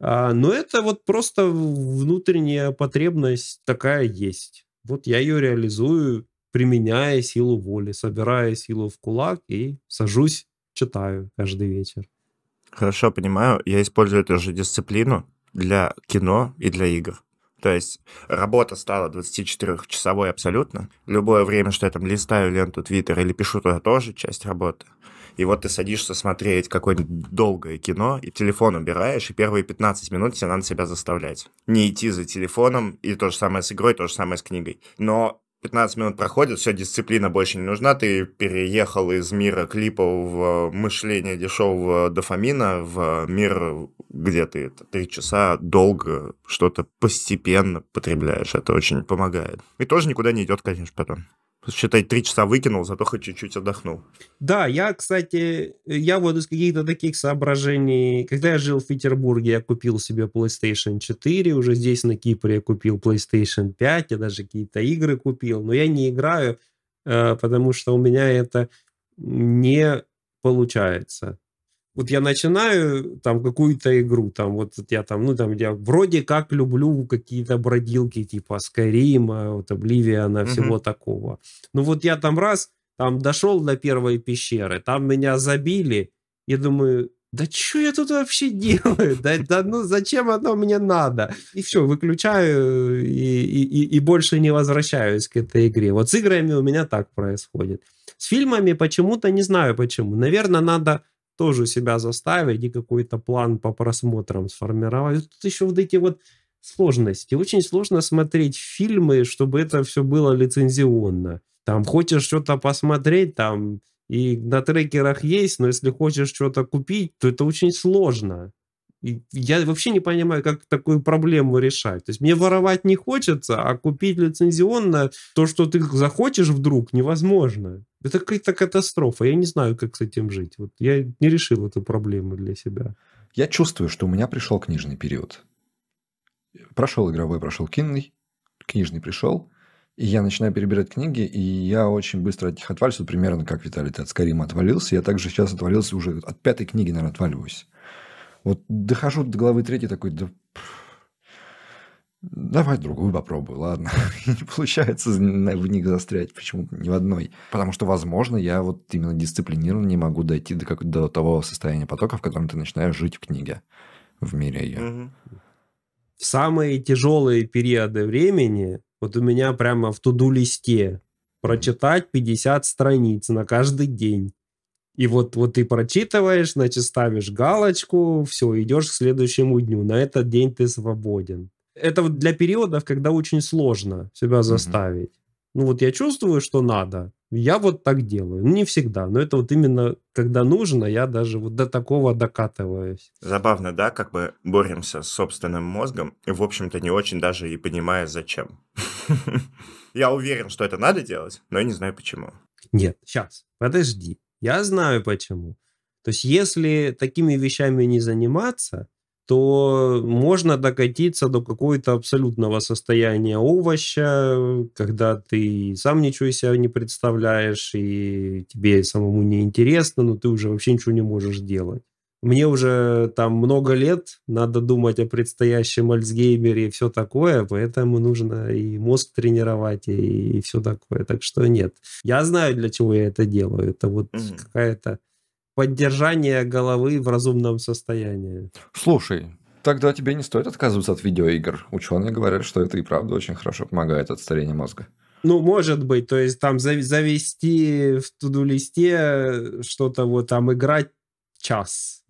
А, но это вот просто внутренняя потребность такая есть. Вот я ее реализую, применяя силу воли, собирая силу в кулак и сажусь, читаю каждый вечер. Хорошо, понимаю. Я использую эту же дисциплину для кино и для игр. То есть работа стала 24-часовой абсолютно. Любое время, что я там листаю ленту Твиттера или пишу туда тоже часть работы и вот ты садишься смотреть какое-нибудь долгое кино, и телефон убираешь, и первые 15 минут тебе надо себя заставлять. Не идти за телефоном, и то же самое с игрой, то же самое с книгой. Но 15 минут проходит, все, дисциплина больше не нужна, ты переехал из мира клипов в мышление дешевого дофамина, в мир, где ты три часа долго что-то постепенно потребляешь. Это очень помогает. И тоже никуда не идет, конечно, потом считай, три часа выкинул, зато хоть чуть-чуть отдохнул. Да, я, кстати, я вот из каких-то таких соображений... Когда я жил в Петербурге, я купил себе PlayStation 4, уже здесь на Кипре я купил PlayStation 5, я даже какие-то игры купил, но я не играю, э, потому что у меня это не получается вот я начинаю там какую-то игру, там вот я там, ну там я вроде как люблю какие-то бродилки типа Скайрима, э, вот Обливиана, mm-hmm. Э, всего такого. Ну вот я там раз, там дошел до первой пещеры, там меня забили, я думаю, да что я тут вообще делаю? Да, да ну зачем оно мне надо? И все, выключаю э, и, и, и больше не возвращаюсь к этой игре. Вот с играми у меня так происходит. С фильмами почему-то не знаю почему. Наверное, надо тоже себя заставить и какой-то план по просмотрам сформировать. Тут еще вот эти вот сложности. Очень сложно смотреть фильмы, чтобы это все было лицензионно. Там хочешь что-то посмотреть, там и на трекерах есть, но если хочешь что-то купить, то это очень сложно. И я вообще не понимаю, как такую проблему решать. То есть мне воровать не хочется, а купить лицензионно то, что ты захочешь вдруг, невозможно. Это какая-то катастрофа. Я не знаю, как с этим жить. Вот я не решил эту проблему для себя. Я чувствую, что у меня пришел книжный период. Прошел игровой, прошел кинный, книжный пришел. И я начинаю перебирать книги, и я очень быстро от них отвалился, примерно как Виталий, ты от Скарима отвалился. Я также сейчас отвалился уже от пятой книги, наверное, отваливаюсь. Вот дохожу до главы третьей такой, да Давай другую попробую, ладно. не получается в них застрять, почему ни в одной. Потому что, возможно, я вот именно дисциплинированно не могу дойти до, как, до того состояния потока, в котором ты начинаешь жить в книге, в мире ее. В самые тяжелые периоды времени, вот у меня прямо в туду-листе прочитать 50 страниц на каждый день. И вот, вот ты прочитываешь, значит, ставишь галочку, все, идешь к следующему дню. На этот день ты свободен это вот для периодов, когда очень сложно себя заставить. Mm-hmm. Ну вот я чувствую, что надо, я вот так делаю. Ну, не всегда, но это вот именно когда нужно, я даже вот до такого докатываюсь. Забавно, да, как бы боремся с собственным мозгом, и, в общем-то, не очень даже и понимая, зачем. Я уверен, что это надо делать, но я не знаю, почему. Нет, сейчас, подожди. Я знаю, почему. То есть, если такими вещами не заниматься, то можно докатиться до какого-то абсолютного состояния овоща, когда ты сам ничего себе не представляешь, и тебе самому не интересно, но ты уже вообще ничего не можешь делать. Мне уже там много лет, надо думать о предстоящем Альцгеймере и все такое, поэтому нужно и мозг тренировать, и, и все такое. Так что нет. Я знаю, для чего я это делаю. Это вот mm-hmm. какая-то поддержание головы в разумном состоянии. Слушай, тогда тебе не стоит отказываться от видеоигр. Ученые говорят, что это и правда очень хорошо помогает от старения мозга. Ну, может быть, то есть там завести в туду-листе э, что-то вот там играть час.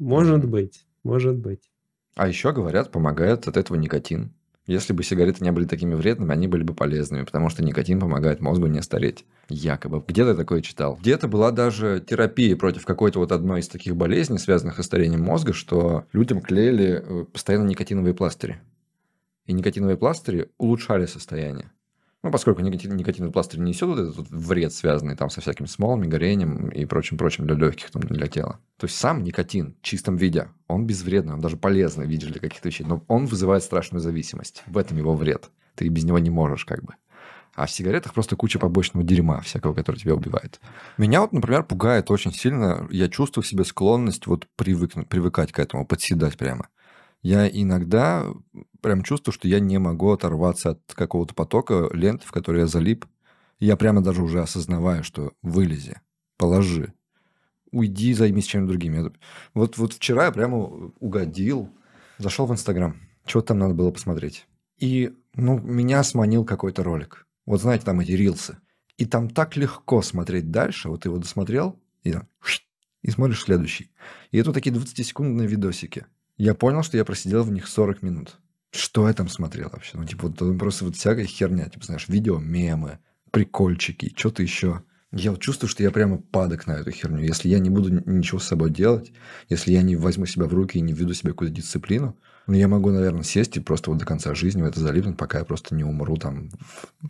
Может mm-hmm. быть, может быть. А еще говорят, помогает от этого никотин. Если бы сигареты не были такими вредными, они были бы полезными, потому что никотин помогает мозгу не стареть. Якобы. где ты такое читал. Где-то была даже терапия против какой-то вот одной из таких болезней, связанных с старением мозга, что людям клеили э, постоянно никотиновые пластыри. И никотиновые пластыри улучшали состояние. Ну, поскольку никотин, никотиновый пластырь несет вот этот вред, связанный там со всякими смолами, горением и прочим-прочим для легких, там, для тела. То есть сам никотин в чистом виде, он безвредный, он даже полезный в виде для каких-то вещей, но он вызывает страшную зависимость. В этом его вред. Ты без него не можешь как бы. А в сигаретах просто куча побочного дерьма всякого, который тебя убивает. Меня вот, например, пугает очень сильно. Я чувствую в себе склонность вот привыкнуть, привыкать к этому, подседать прямо я иногда прям чувствую, что я не могу оторваться от какого-то потока лент, в который я залип. Я прямо даже уже осознаваю, что вылези, положи, уйди, займись чем-то другим. Я... Вот, вот вчера я прямо угодил, зашел в Инстаграм, чего там надо было посмотреть. И ну, меня сманил какой-то ролик. Вот знаете, там эти рилсы. И там так легко смотреть дальше. Вот ты его досмотрел, и, и смотришь следующий. И это вот такие 20-секундные видосики – я понял, что я просидел в них 40 минут. Что я там смотрел вообще? Ну, типа, вот, ну, просто вот всякая херня. Типа, знаешь, видео, мемы, прикольчики, что-то еще. Я вот чувствую, что я прямо падок на эту херню. Если я не буду ничего с собой делать, если я не возьму себя в руки и не введу себе какую-то дисциплину, ну, я могу, наверное, сесть и просто вот до конца жизни в это залипнуть, пока я просто не умру там,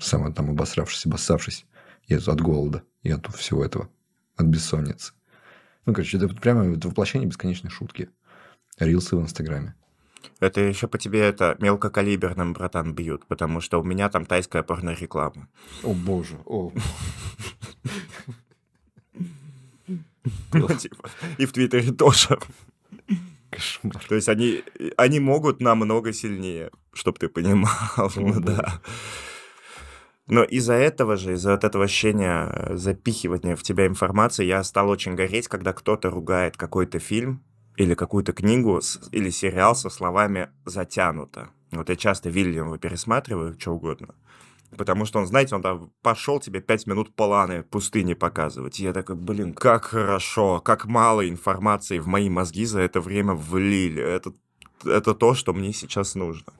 сам там обосравшись, обоссавшись от голода, и от всего этого, от бессонницы. Ну, короче, это прямо это воплощение бесконечной шутки рилсы в Инстаграме. Это еще по тебе это мелкокалиберным, братан, бьют, потому что у меня там тайская порнореклама. О боже, о. Ну, типа, и в Твиттере тоже. Кошмар. То есть они, они могут намного сильнее, чтобы ты понимал, ну да. Но из-за этого же, из-за вот этого ощущения э, запихивания в тебя информации, я стал очень гореть, когда кто-то ругает какой-то фильм, или какую-то книгу с, или сериал со словами «затянуто». Вот я часто Вильяма пересматриваю, что угодно. Потому что он, знаете, он там пошел тебе пять минут поланы пустыни показывать. И я такой, блин, как хорошо, как мало информации в мои мозги за это время влили. Это, это то, что мне сейчас нужно.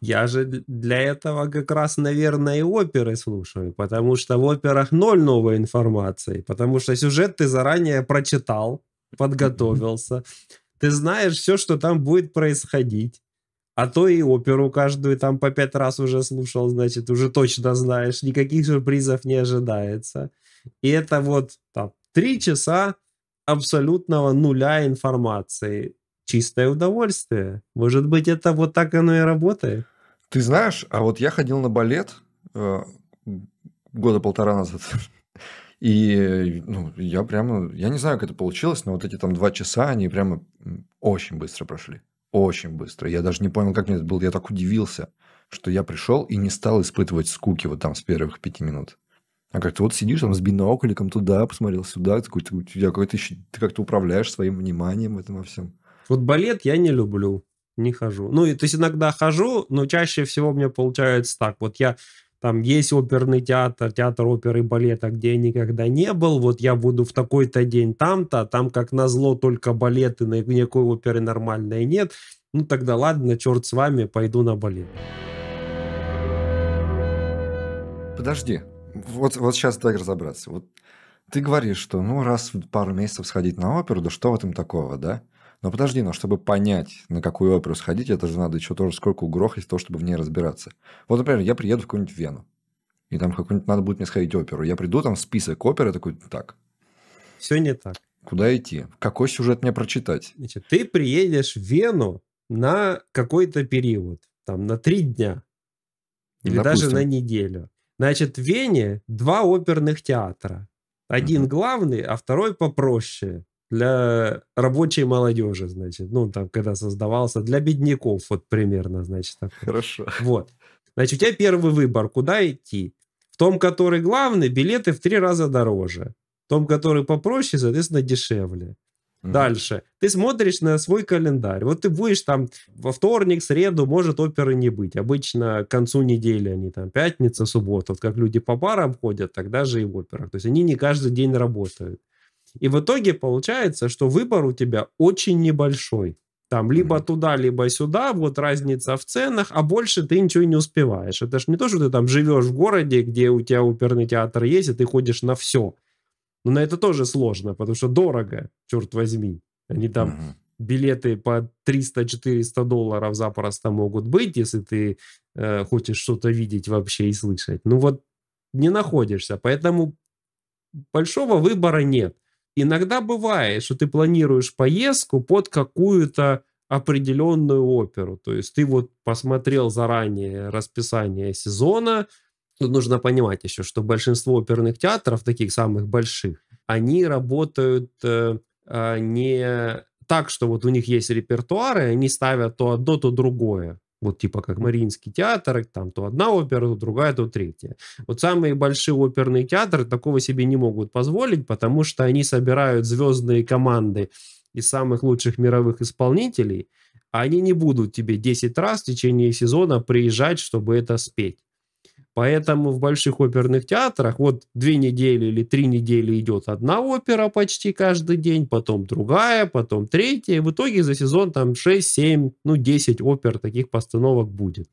Я же для этого как раз, наверное, и оперы слушаю, потому что в операх ноль новой информации, потому что сюжет ты заранее прочитал, подготовился. Ты знаешь все, что там будет происходить. А то и оперу каждую там по пять раз уже слушал, значит, уже точно знаешь, никаких сюрпризов не ожидается. И это вот там три часа абсолютного нуля информации. Чистое удовольствие. Может быть, это вот так оно и работает? Ты знаешь, а вот я ходил на балет э, года полтора назад. И ну, я прямо, я не знаю, как это получилось, но вот эти там два часа, они прямо очень быстро прошли. Очень быстро. Я даже не понял, как мне это было. Я так удивился, что я пришел и не стал испытывать скуки вот там с первых пяти минут. А как-то вот сидишь там с бинокликом туда, посмотрел сюда, такой, ты, я какой-то ты как-то управляешь своим вниманием в этом во всем. Вот балет я не люблю, не хожу. Ну, и, то есть иногда хожу, но чаще всего у меня получается так. Вот я там есть оперный театр, театр оперы и балета, где я никогда не был, вот я буду в такой-то день там-то, там как назло только балеты, никакой оперы нормальной нет, ну тогда ладно, черт с вами, пойду на балет. Подожди, вот, вот сейчас так разобраться. Вот ты говоришь, что ну раз в пару месяцев сходить на оперу, да что в этом такого, да? Но подожди, но чтобы понять, на какую оперу сходить, это же надо еще тоже сколько угрохать то, чтобы в ней разбираться. Вот, например, я приеду в какую-нибудь Вену, и там какую-нибудь надо будет мне сходить оперу. Я приду, там список оперы такой, так. Все не так. Куда идти? Какой сюжет мне прочитать? Значит, ты приедешь в Вену на какой-то период, там, на три дня. Или Допустим. даже на неделю. Значит, в Вене два оперных театра. Один угу. главный, а второй попроще для рабочей молодежи, значит, ну, там, когда создавался, для бедняков, вот примерно, значит. Так. Хорошо. Вот. Значит, у тебя первый выбор, куда идти. В том, который главный, билеты в три раза дороже. В том, который попроще, соответственно, дешевле. Дальше. Ты смотришь на свой календарь. Вот ты будешь там во вторник, среду, может оперы не быть. Обычно к концу недели они там пятница, суббота. Вот как люди по барам ходят, тогда же и в операх. То есть они не каждый день работают. И в итоге получается, что выбор у тебя очень небольшой. Там либо mm-hmm. туда, либо сюда, вот разница в ценах, а больше ты ничего не успеваешь. Это же не то, что ты там живешь в городе, где у тебя оперный театр есть, и ты ходишь на все. Но на это тоже сложно, потому что дорого, черт возьми. Они там mm-hmm. билеты по 300-400 долларов запросто могут быть, если ты э, хочешь что-то видеть вообще и слышать. Ну вот не находишься, поэтому большого выбора нет. Иногда бывает, что ты планируешь поездку под какую-то определенную оперу. То есть ты вот посмотрел заранее расписание сезона. Тут нужно понимать еще, что большинство оперных театров, таких самых больших, они работают э, э, не так, что вот у них есть репертуары, они ставят то одно, то другое вот типа как Мариинский театр, там то одна опера, то другая, то третья. Вот самые большие оперные театры такого себе не могут позволить, потому что они собирают звездные команды из самых лучших мировых исполнителей, а они не будут тебе 10 раз в течение сезона приезжать, чтобы это спеть. Поэтому в больших оперных театрах вот две недели или три недели идет одна опера почти каждый день, потом другая, потом третья. И в итоге за сезон там 6, 7, ну 10 опер таких постановок будет.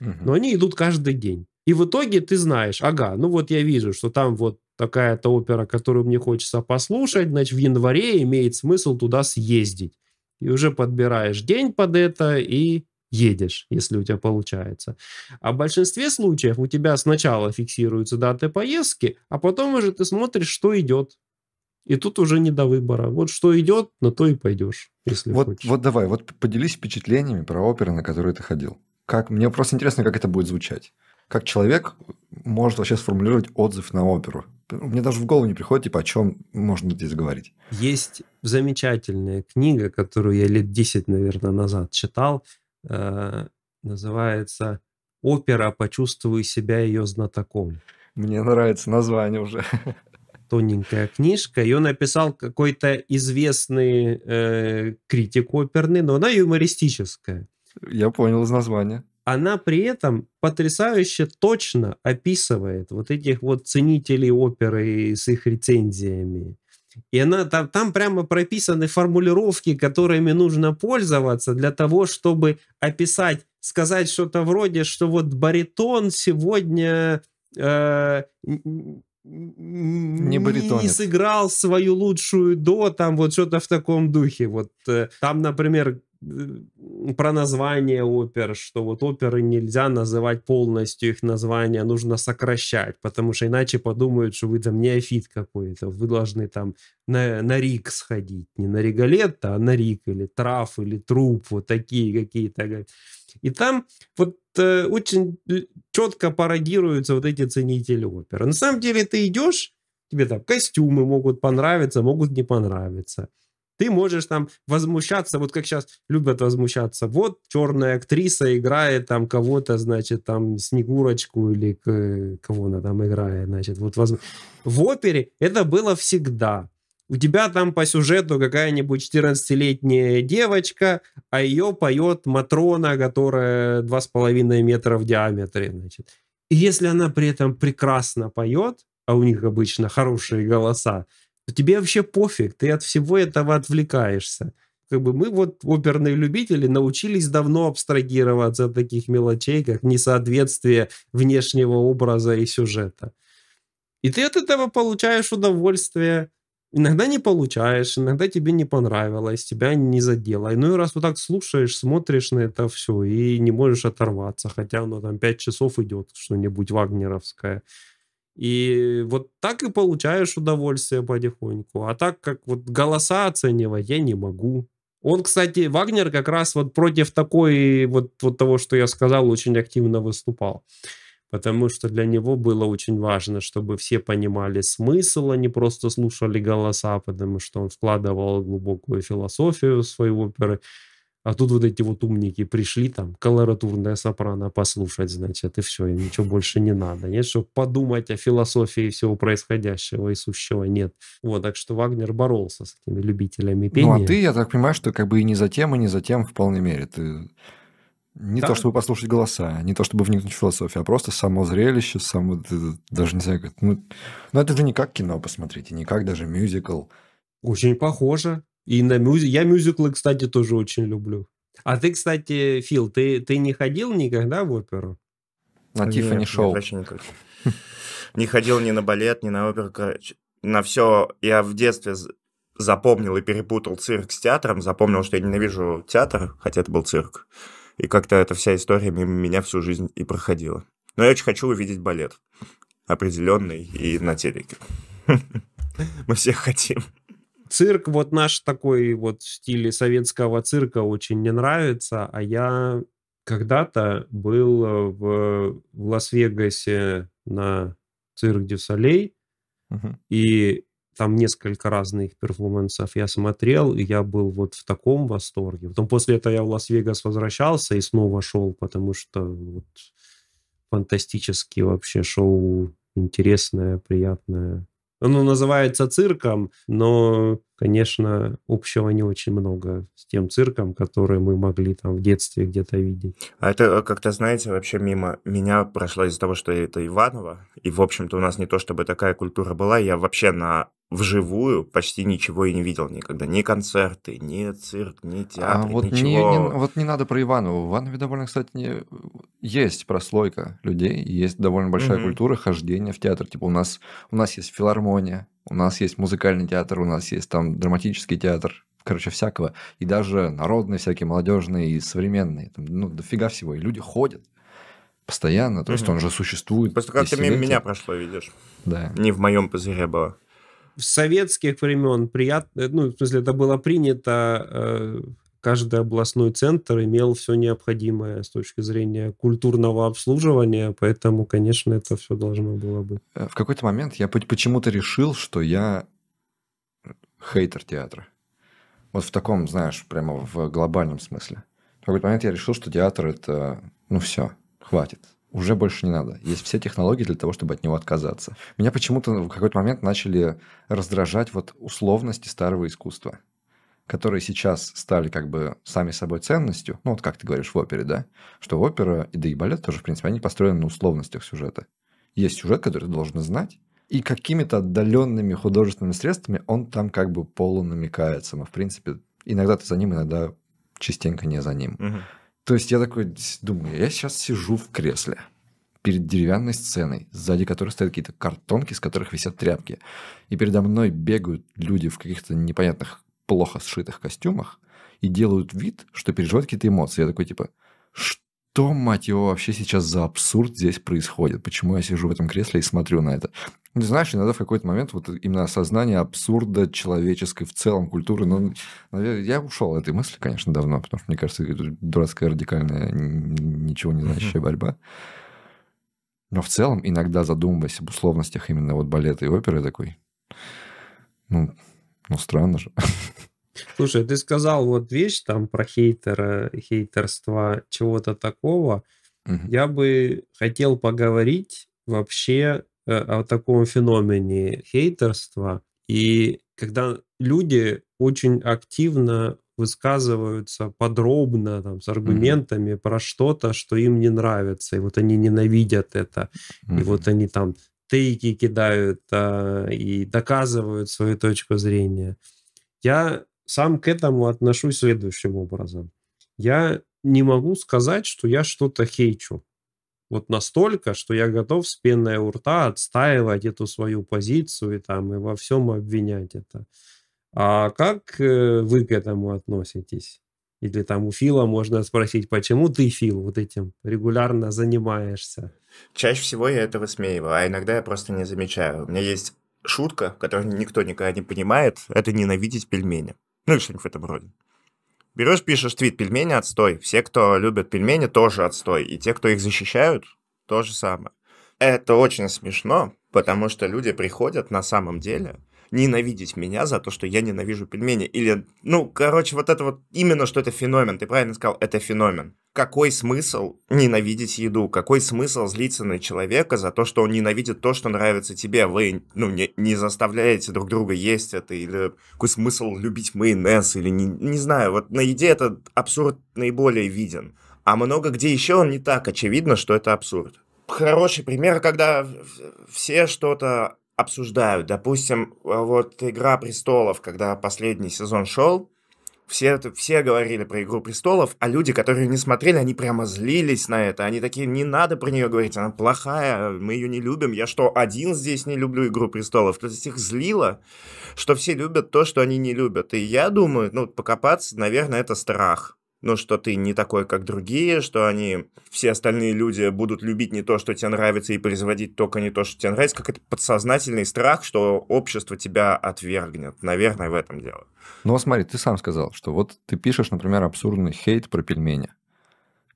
Угу. Но они идут каждый день. И в итоге ты знаешь, ага, ну вот я вижу, что там вот такая-то опера, которую мне хочется послушать, значит, в январе имеет смысл туда съездить. И уже подбираешь день под это и едешь, если у тебя получается. А в большинстве случаев у тебя сначала фиксируются даты поездки, а потом уже ты смотришь, что идет. И тут уже не до выбора. Вот что идет, на то и пойдешь, если вот, хочешь. Вот давай, вот поделись впечатлениями про оперы, на которые ты ходил. Как, мне просто интересно, как это будет звучать. Как человек может вообще сформулировать отзыв на оперу? Мне даже в голову не приходит, типа, о чем можно здесь говорить. Есть замечательная книга, которую я лет 10, наверное, назад читал. Э, называется «Опера «Почувствуй себя ее знатоком». Мне нравится название уже. Тоненькая книжка. Ее написал какой-то известный э, критик оперный, но она юмористическая. Я понял из названия. Она при этом потрясающе точно описывает вот этих вот ценителей оперы с их рецензиями и она, там, там прямо прописаны формулировки, которыми нужно пользоваться для того, чтобы описать, сказать что-то вроде, что вот баритон сегодня э, не, баритонит. не сыграл свою лучшую до, там вот что-то в таком духе. Вот э, там, например, про название опер, что вот оперы нельзя называть полностью их название, нужно сокращать, потому что иначе подумают, что вы там неофит какой-то, вы должны там на, на Рик сходить, не на Риголетто, а на Рик или Траф или Труп, вот такие какие-то. И там вот э, очень четко пародируются вот эти ценители оперы. На самом деле ты идешь, тебе там костюмы могут понравиться, могут не понравиться. Ты можешь там возмущаться, вот как сейчас любят возмущаться. Вот черная актриса играет там кого-то, значит, там Снегурочку или кого она там играет, значит, вот воз... в опере это было всегда. У тебя там по сюжету какая-нибудь 14-летняя девочка, а ее поет Матрона, которая 2,5 метра в диаметре, значит. И если она при этом прекрасно поет, а у них обычно хорошие голоса, тебе вообще пофиг, ты от всего этого отвлекаешься. Как бы мы вот, оперные любители, научились давно абстрагироваться от таких мелочей, как несоответствие внешнего образа и сюжета. И ты от этого получаешь удовольствие. Иногда не получаешь, иногда тебе не понравилось, тебя не задело. И ну и раз вот так слушаешь, смотришь на это все и не можешь оторваться, хотя оно там пять часов идет, что-нибудь вагнеровское. И вот так и получаешь удовольствие потихоньку. А так как вот голоса оценивать я не могу. Он, кстати, Вагнер как раз вот против такой вот, вот того, что я сказал, очень активно выступал. Потому что для него было очень важно, чтобы все понимали смысл, а не просто слушали голоса, потому что он вкладывал глубокую философию в свои оперы. А тут вот эти вот умники пришли, там, колоратурная сопрано послушать, значит, и все, им ничего больше не надо. Нет, чтобы подумать о философии всего происходящего и сущего нет. Вот, так что Вагнер боролся с этими любителями пения. Ну, а ты, я так понимаю, что как бы и не за тем, и не за тем в полной мере. Ты не да? то, чтобы послушать голоса, не то, чтобы вникнуть в философию, а просто само зрелище, само... Даже не знаю, как... Ну, ну, это же не как кино посмотрите, и не как даже мюзикл. Очень похоже. И на мюз... я мюзиклы, кстати, тоже очень люблю. А ты, кстати, Фил, ты, ты не ходил никогда в оперу? На Тиффани шоу. Не ходил ни на балет, ни на оперу, короче. На все. Я в детстве запомнил и перепутал цирк с театром, запомнил, что я ненавижу театр, хотя это был цирк. И как-то эта вся история мимо меня всю жизнь и проходила. Но я очень хочу увидеть балет. Определенный и на телеке. Мы все хотим цирк вот наш такой вот в стиле советского цирка очень не нравится, а я когда-то был э, в, в Лас-Вегасе на цирк Дю Солей, и там несколько разных перформансов я смотрел, и я был вот в таком восторге. Потом после этого я в Лас-Вегас возвращался и снова шел, потому что вот фантастически вообще шоу интересное, приятное. Оно называется цирком, но, конечно, общего не очень много с тем цирком, который мы могли там в детстве где-то видеть. А это э, как-то, знаете, вообще мимо меня прошло из-за того, что это Иваново, и, в общем-то, у нас не то чтобы такая культура была, я вообще на вживую почти ничего и не видел никогда. Ни концерты, ни цирк, ни а театр, а вот ничего. Не, не, вот не надо про Ивана В Иванове довольно, кстати, не... есть прослойка людей, есть довольно большая угу. культура хождения в театр. Типа у нас, у нас есть филармония, у нас есть музыкальный театр, у нас есть там драматический театр, короче, всякого. И даже народные всякие, молодежные и современные. Там, ну, дофига всего. И люди ходят постоянно, то угу. есть он же существует. Просто как-то меня прошло, видишь. Да. Не в моем пузыре было в советских времен приятно, э, ну, в смысле, это было принято, э, каждый областной центр имел все необходимое с точки зрения культурного обслуживания, поэтому, конечно, это все должно было быть. Э, в какой-то момент я почему-то решил, что я хейтер театра. Вот в таком, знаешь, прямо в глобальном смысле. В какой-то момент я решил, что театр это, ну все, хватит уже больше не надо. Есть все технологии для того, чтобы от него отказаться. Меня почему-то в какой-то момент начали раздражать вот условности старого искусства которые сейчас стали как бы сами собой ценностью, ну вот как ты говоришь в опере, да, что опера и да и балет тоже, в принципе, они построены на условностях сюжета. Есть сюжет, который ты должен знать, и какими-то отдаленными художественными средствами он там как бы полу полунамекается, но, в принципе, иногда ты за ним, иногда частенько не за ним. Угу. То есть я такой думаю, я сейчас сижу в кресле перед деревянной сценой, сзади которой стоят какие-то картонки, с которых висят тряпки. И передо мной бегают люди в каких-то непонятных, плохо сшитых костюмах и делают вид, что переживают какие-то эмоции. Я такой типа, что, мать его, вообще сейчас за абсурд здесь происходит? Почему я сижу в этом кресле и смотрю на это? Ну, знаешь, иногда в какой-то момент вот именно осознание абсурда человеческой в целом культуры, ну, наверное, ну, я ушел от этой мысли, конечно, давно, потому что, мне кажется, это дурацкая радикальная, ничего не значащая борьба. Но в целом иногда задумываясь об условностях именно вот балета и оперы, такой, ну, ну странно же. Слушай, ты сказал вот вещь там про хейтера, хейтерство, чего-то такого. Угу. Я бы хотел поговорить вообще Э, о таком феномене хейтерства, и когда люди очень активно высказываются подробно там, с аргументами mm-hmm. про что-то, что им не нравится, и вот они ненавидят это, mm-hmm. и вот они там тейки кидают а, и доказывают свою точку зрения. Я сам к этому отношусь следующим образом. Я не могу сказать, что я что-то хейчу вот настолько, что я готов с пеной у рта отстаивать эту свою позицию и там и во всем обвинять это. А как э, вы к этому относитесь? Или там у Фила можно спросить, почему ты, Фил, вот этим регулярно занимаешься? Чаще всего я это высмеиваю, а иногда я просто не замечаю. У меня есть шутка, которую никто никогда не понимает, это ненавидеть пельмени. Ну, или что-нибудь в этом роде. Берешь, пишешь твит, пельмени отстой. Все, кто любят пельмени, тоже отстой. И те, кто их защищают, то же самое. Это очень смешно, потому что люди приходят на самом деле – ненавидеть меня за то, что я ненавижу пельмени. Или, ну, короче, вот это вот именно, что это феномен. Ты правильно сказал, это феномен. Какой смысл ненавидеть еду? Какой смысл злиться на человека за то, что он ненавидит то, что нравится тебе? Вы, ну, не, не заставляете друг друга есть это? Или какой смысл любить майонез? Или не, не знаю, вот на еде этот абсурд наиболее виден. А много где еще он не так очевидно, что это абсурд хороший пример, когда все что-то обсуждают. Допустим, э, вот «Игра престолов», когда последний сезон шел, все, все говорили про «Игру престолов», а люди, которые не смотрели, они прямо злились на это. Они такие, не надо про нее говорить, она плохая, мы ее не любим. Я что, один здесь не люблю «Игру престолов»? То есть их злило, что все любят то, что они не любят. И я думаю, ну, покопаться, наверное, это страх ну, что ты не такой, как другие, что они, все остальные люди будут любить не то, что тебе нравится, и производить только не то, что тебе нравится, как это подсознательный страх, что общество тебя отвергнет. Наверное, в этом дело. Ну, смотри, ты сам сказал, что вот ты пишешь, например, абсурдный хейт про пельмени,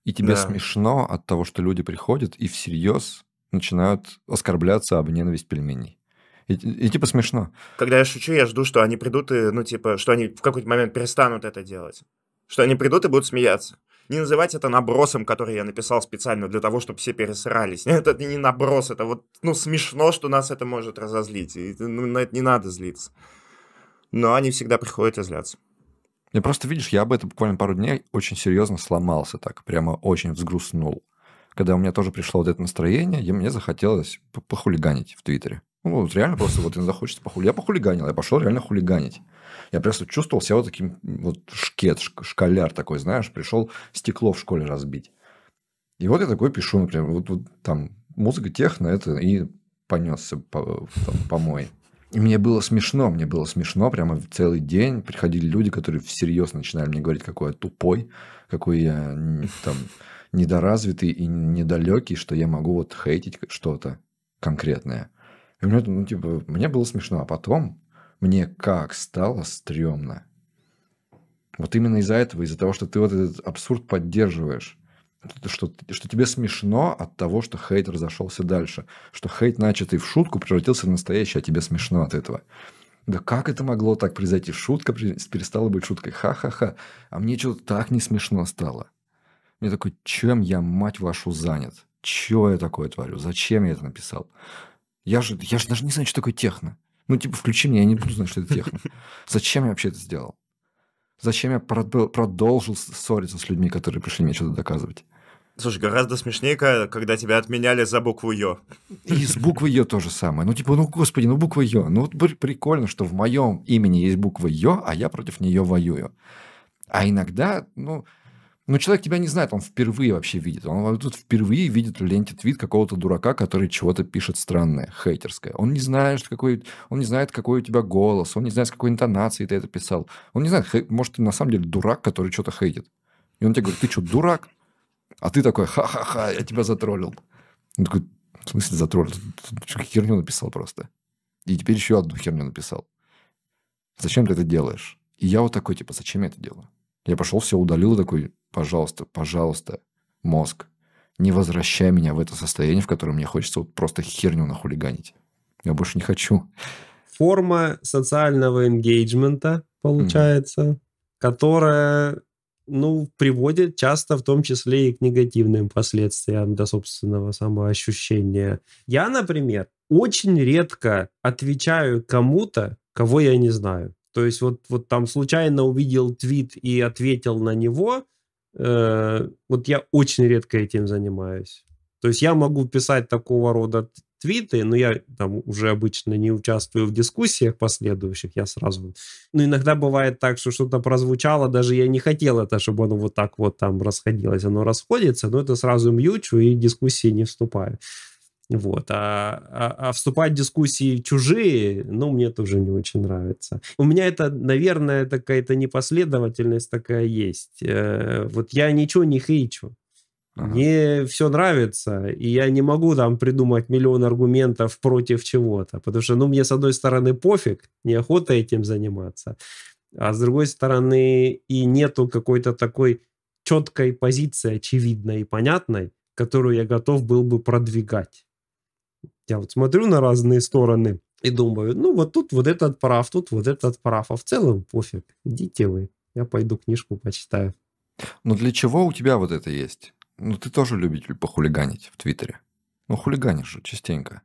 и тебе да. смешно от того, что люди приходят и всерьез начинают оскорбляться об ненависть пельменей. И, и типа смешно. Когда я шучу, я жду, что они придут и, ну, типа, что они в какой-то момент перестанут это делать что они придут и будут смеяться. Не называть это набросом, который я написал специально для того, чтобы все пересрались. Это не наброс, это вот, ну, смешно, что нас это может разозлить. И, ну, на это не надо злиться. Но они всегда приходят и злятся. Я просто, видишь, я об этом буквально пару дней очень серьезно сломался так, прямо очень взгрустнул. Когда у меня тоже пришло вот это настроение, и мне захотелось похулиганить в Твиттере. Ну, вот реально просто вот иногда захочется похулиганить. Я похулиганил, я пошел реально хулиганить. Я просто чувствовал себя вот таким вот шкет, шкаляр такой, знаешь, пришел стекло в школе разбить. И вот я такой пишу, например, вот, вот там музыка техно, это и понесся по, там, помой. И мне было смешно, мне было смешно, прямо целый день приходили люди, которые всерьез начинали мне говорить, какой я тупой, какой я там недоразвитый и недалекий, что я могу вот хейтить что-то конкретное. И мне, ну, типа, мне было смешно, а потом мне как стало стрёмно. Вот именно из-за этого, из-за того, что ты вот этот абсурд поддерживаешь. Что, что тебе смешно от того, что хейт разошелся дальше. Что хейт, начатый в шутку, превратился в настоящий, а тебе смешно от этого. Да как это могло так произойти? Шутка перестала быть шуткой. Ха-ха-ха. А мне что-то так не смешно стало. Мне такой, чем я, мать вашу, занят? Чего я такое творю? Зачем я это написал? Я же, я же даже не знаю, что такое техно. Ну, типа, включи меня, я не буду знать, что это техно. Зачем я вообще это сделал? Зачем я продолжил ссориться с людьми, которые пришли мне что-то доказывать? Слушай, гораздо смешнее, когда тебя отменяли за букву Ё. И с буквы Ё то же самое. Ну, типа, ну, господи, ну, буква Ё. Ну, вот прикольно, что в моем имени есть буква Ё, а я против нее воюю. А иногда, ну, но человек тебя не знает, он впервые вообще видит. Он тут впервые видит в ленте твит какого-то дурака, который чего-то пишет странное, хейтерское. Он не знает, какой, он не знает, какой у тебя голос, он не знает, с какой интонацией ты это писал. Он не знает, хей, может, ты на самом деле дурак, который что-то хейтит. И он тебе говорит, ты что, дурак? А ты такой, ха-ха-ха, я тебя затроллил. Он такой, в смысле затроллил? Ты херню написал просто. И теперь еще одну херню написал. Зачем ты это делаешь? И я вот такой, типа, зачем я это делаю? Я пошел, все удалил, такой, Пожалуйста, пожалуйста, мозг, не возвращай меня в это состояние, в котором мне хочется вот просто херню нахулиганить. Я больше не хочу. Форма социального энгейджмента, получается, mm. которая ну, приводит часто в том числе и к негативным последствиям до собственного самоощущения. Я, например, очень редко отвечаю кому-то, кого я не знаю. То есть вот, вот там случайно увидел твит и ответил на него – Э, вот я очень редко этим занимаюсь. То есть я могу писать такого рода твиты, но я там уже обычно не участвую в дискуссиях последующих, я сразу... Ну, иногда бывает так, что что-то прозвучало, даже я не хотел это, чтобы оно вот так вот там расходилось, оно расходится, но это сразу мьючу и дискуссии не вступаю. Вот. А, а, а вступать в дискуссии чужие, ну, мне тоже не очень нравится. У меня это, наверное, какая-то непоследовательность такая есть. Э, вот я ничего не хейчу. Ага. Мне все нравится, и я не могу там придумать миллион аргументов против чего-то, потому что, ну, мне с одной стороны пофиг, неохота этим заниматься, а с другой стороны и нету какой-то такой четкой позиции, очевидной и понятной, которую я готов был бы продвигать. Я вот смотрю на разные стороны и думаю, ну вот тут вот этот прав, тут вот этот прав, а в целом пофиг, идите вы, я пойду книжку почитаю. Но ну, для чего у тебя вот это есть? Ну ты тоже любитель похулиганить в Твиттере. Ну хулиганишь же частенько.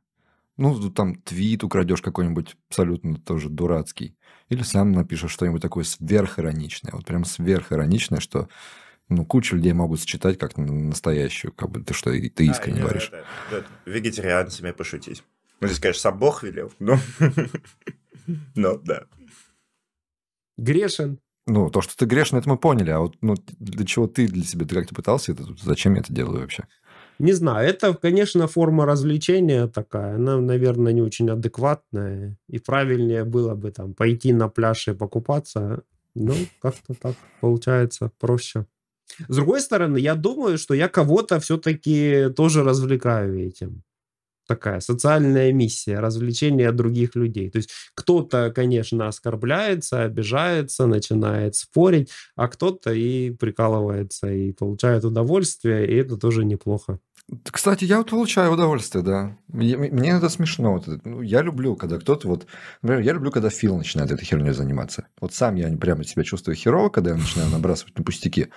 Ну там твит украдешь какой-нибудь абсолютно тоже дурацкий. Или сам напишешь что-нибудь такое сверхироничное. Вот прям сверхироничное, что ну, кучу людей могут считать как настоящую, как бы ты что, ты искренне а, говоришь. Да, да, да. Вегетарианцами пошутить. Ну, здесь, конечно, сам Бог велел, но... но, да. Грешен. Ну, то, что ты грешен, это мы поняли, а вот ну, для чего ты для себя, ты как-то пытался это, зачем я это делаю вообще? Не знаю, это, конечно, форма развлечения такая, она, наверное, не очень адекватная, и правильнее было бы там пойти на пляж и покупаться, ну, как-то так получается проще. С другой стороны, я думаю, что я кого-то все-таки тоже развлекаю этим. Такая социальная миссия, развлечение других людей. То есть кто-то, конечно, оскорбляется, обижается, начинает спорить, а кто-то и прикалывается, и получает удовольствие, и это тоже неплохо. Кстати, я вот получаю удовольствие, да. Мне, это смешно. Вот, ну, я люблю, когда кто-то вот... Например, я люблю, когда Фил начинает этой херней заниматься. Вот сам я прямо себя чувствую херово, когда я начинаю набрасывать на пустяки.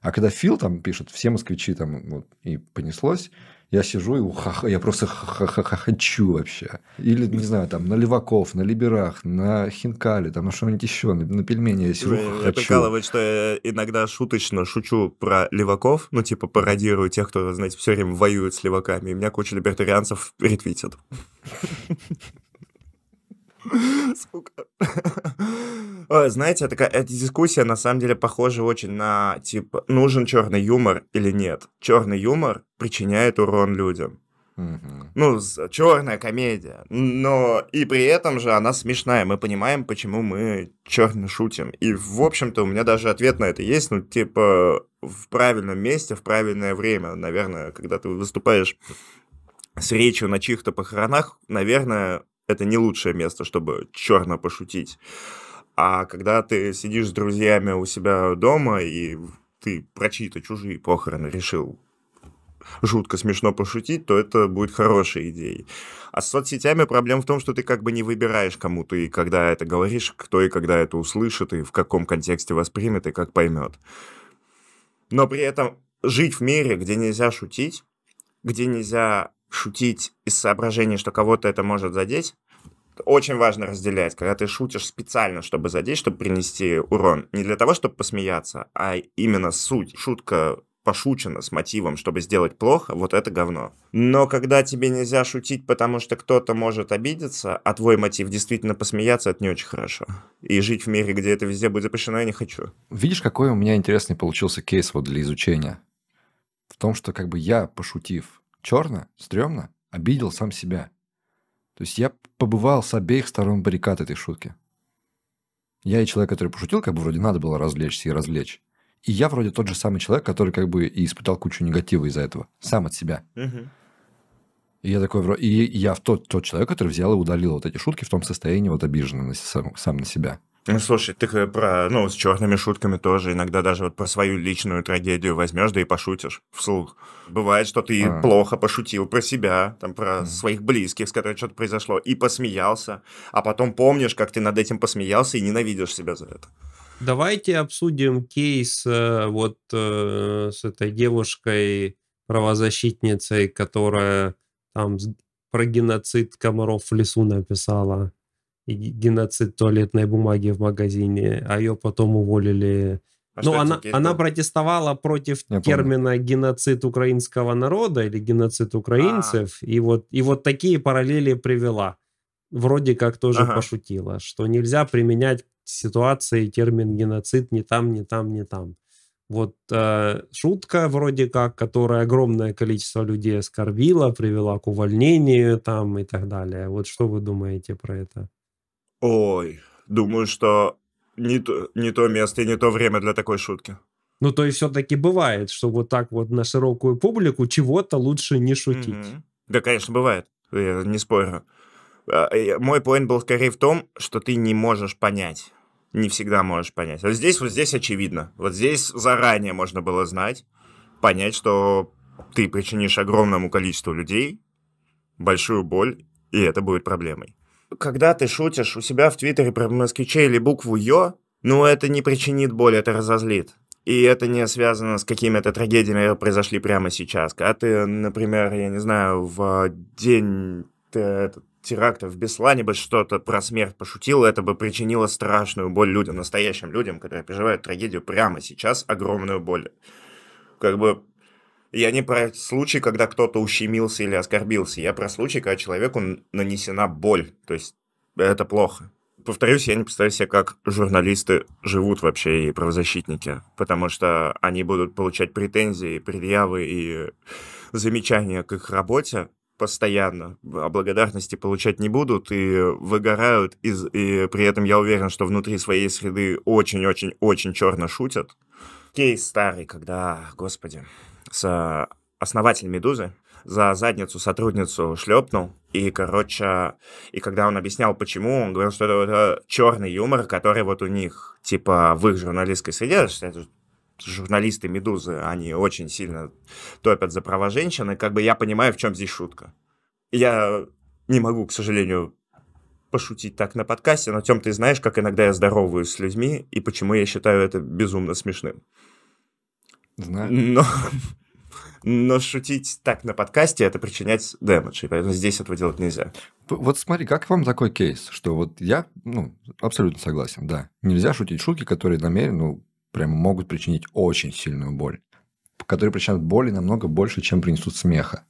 А когда Фил там пишет, все москвичи там, вот, и понеслось, я сижу и ухаха, я просто хочу вообще. Или, не знаю, там, на леваков, на либерах, на хинкале, там, на что-нибудь еще, на, на пельмени я сижу, я прикалываюсь, что я иногда шуточно шучу про леваков, ну, типа, пародирую тех, кто, знаете, все время воюет с леваками, и меня куча либертарианцев ретвитит. Сука. Знаете, такая эта дискуссия на самом деле похожа очень на, типа, нужен черный юмор или нет. Черный юмор причиняет урон людям. Угу. Ну, черная комедия. Но и при этом же она смешная. Мы понимаем, почему мы черно шутим. И, в общем-то, у меня даже ответ на это есть. Ну, типа, в правильном месте, в правильное время. Наверное, когда ты выступаешь с речью на чьих-то похоронах, наверное, это не лучшее место, чтобы черно пошутить. А когда ты сидишь с друзьями у себя дома, и ты про чьи-то чужие похороны решил жутко смешно пошутить, то это будет хорошей идеей. А с соцсетями проблема в том, что ты как бы не выбираешь, кому ты и когда это говоришь, кто и когда это услышит, и в каком контексте воспримет, и как поймет. Но при этом жить в мире, где нельзя шутить, где нельзя шутить из соображений, что кого-то это может задеть, очень важно разделять, когда ты шутишь специально, чтобы задеть, чтобы принести урон. Не для того, чтобы посмеяться, а именно суть. Шутка пошучена с мотивом, чтобы сделать плохо, вот это говно. Но когда тебе нельзя шутить, потому что кто-то может обидеться, а твой мотив действительно посмеяться, это не очень хорошо. И жить в мире, где это везде будет запрещено, я не хочу. Видишь, какой у меня интересный получился кейс вот для изучения? В том, что как бы я, пошутив, черно, стрёмно, обидел сам себя. То есть я побывал с обеих сторон баррикад этой шутки. Я и человек, который пошутил, как бы вроде надо было развлечься и развлечь. И я вроде тот же самый человек, который как бы и испытал кучу негатива из-за этого. Сам от себя. И я такой, и я в тот, тот человек, который взял и удалил вот эти шутки в том состоянии вот обиженным сам, сам на себя. Ну Слушай, ты про, ну, с черными шутками тоже иногда даже вот про свою личную трагедию возьмешь, да и пошутишь вслух. Бывает, что ты а. плохо пошутил про себя, там, про а. своих близких, с которыми что-то произошло, и посмеялся, а потом помнишь, как ты над этим посмеялся и ненавидишь себя за это. Давайте обсудим кейс э, вот э, с этой девушкой, правозащитницей, которая там про геноцид комаров в лесу написала геноцид туалетной бумаги в магазине, а ее потом уволили. А ну, она, она протестовала против Я термина помню. геноцид украинского народа или геноцид украинцев, А-а-а. и вот, и вот такие параллели привела. Вроде как тоже ага. пошутила, что нельзя применять ситуации термин геноцид не там, не там, не там. Вот э, шутка вроде как, которая огромное количество людей оскорбила, привела к увольнению там и так далее. Вот что вы думаете про это? Ой, думаю, что не то, не то место и не то время для такой шутки. Ну, то есть все-таки бывает, что вот так вот на широкую публику чего-то лучше не шутить. Mm-hmm. Да, конечно, бывает. Я не спорю. А, э, мой поинт был скорее в том, что ты не можешь понять. Не всегда можешь понять. А здесь, вот здесь очевидно. Вот здесь заранее можно было знать, понять, что ты причинишь огромному количеству людей большую боль, и это будет проблемой когда ты шутишь у себя в Твиттере про москвичей или букву «Ё», ну, это не причинит боли, это разозлит. И это не связано с какими-то трагедиями, которые произошли прямо сейчас. Когда ты, например, я не знаю, в день этот, теракта в Беслане бы что-то про смерть пошутил, это бы причинило страшную боль людям, настоящим людям, которые переживают трагедию прямо сейчас, огромную боль. Как бы я не про случай, когда кто-то ущемился или оскорбился. Я про случай, когда человеку нанесена боль. То есть это плохо. Повторюсь, я не представляю себе, как журналисты живут вообще и правозащитники, потому что они будут получать претензии, предъявы и замечания к их работе постоянно, а благодарности получать не будут и выгорают, из, и при этом я уверен, что внутри своей среды очень-очень-очень черно шутят. Кейс старый, когда, господи, с э, основатель «Медузы», за задницу сотрудницу шлепнул. И, короче, и когда он объяснял, почему, он говорил, что это, это черный юмор, который вот у них, типа, в их журналистской среде, что это журналисты «Медузы», они очень сильно топят за права женщин, и как бы я понимаю, в чем здесь шутка. Я не могу, к сожалению, пошутить так на подкасте, но, Тем, ты знаешь, как иногда я здороваюсь с людьми, и почему я считаю это безумно смешным. Знаю. Но... Но шутить так на подкасте – это причинять дэмэдж, и поэтому здесь этого делать нельзя. Вот смотри, как вам такой кейс, что вот я ну, абсолютно согласен, да. Нельзя шутить шутки, которые намеренно ну, прямо могут причинить очень сильную боль, которые причинят боли намного больше, чем принесут смеха.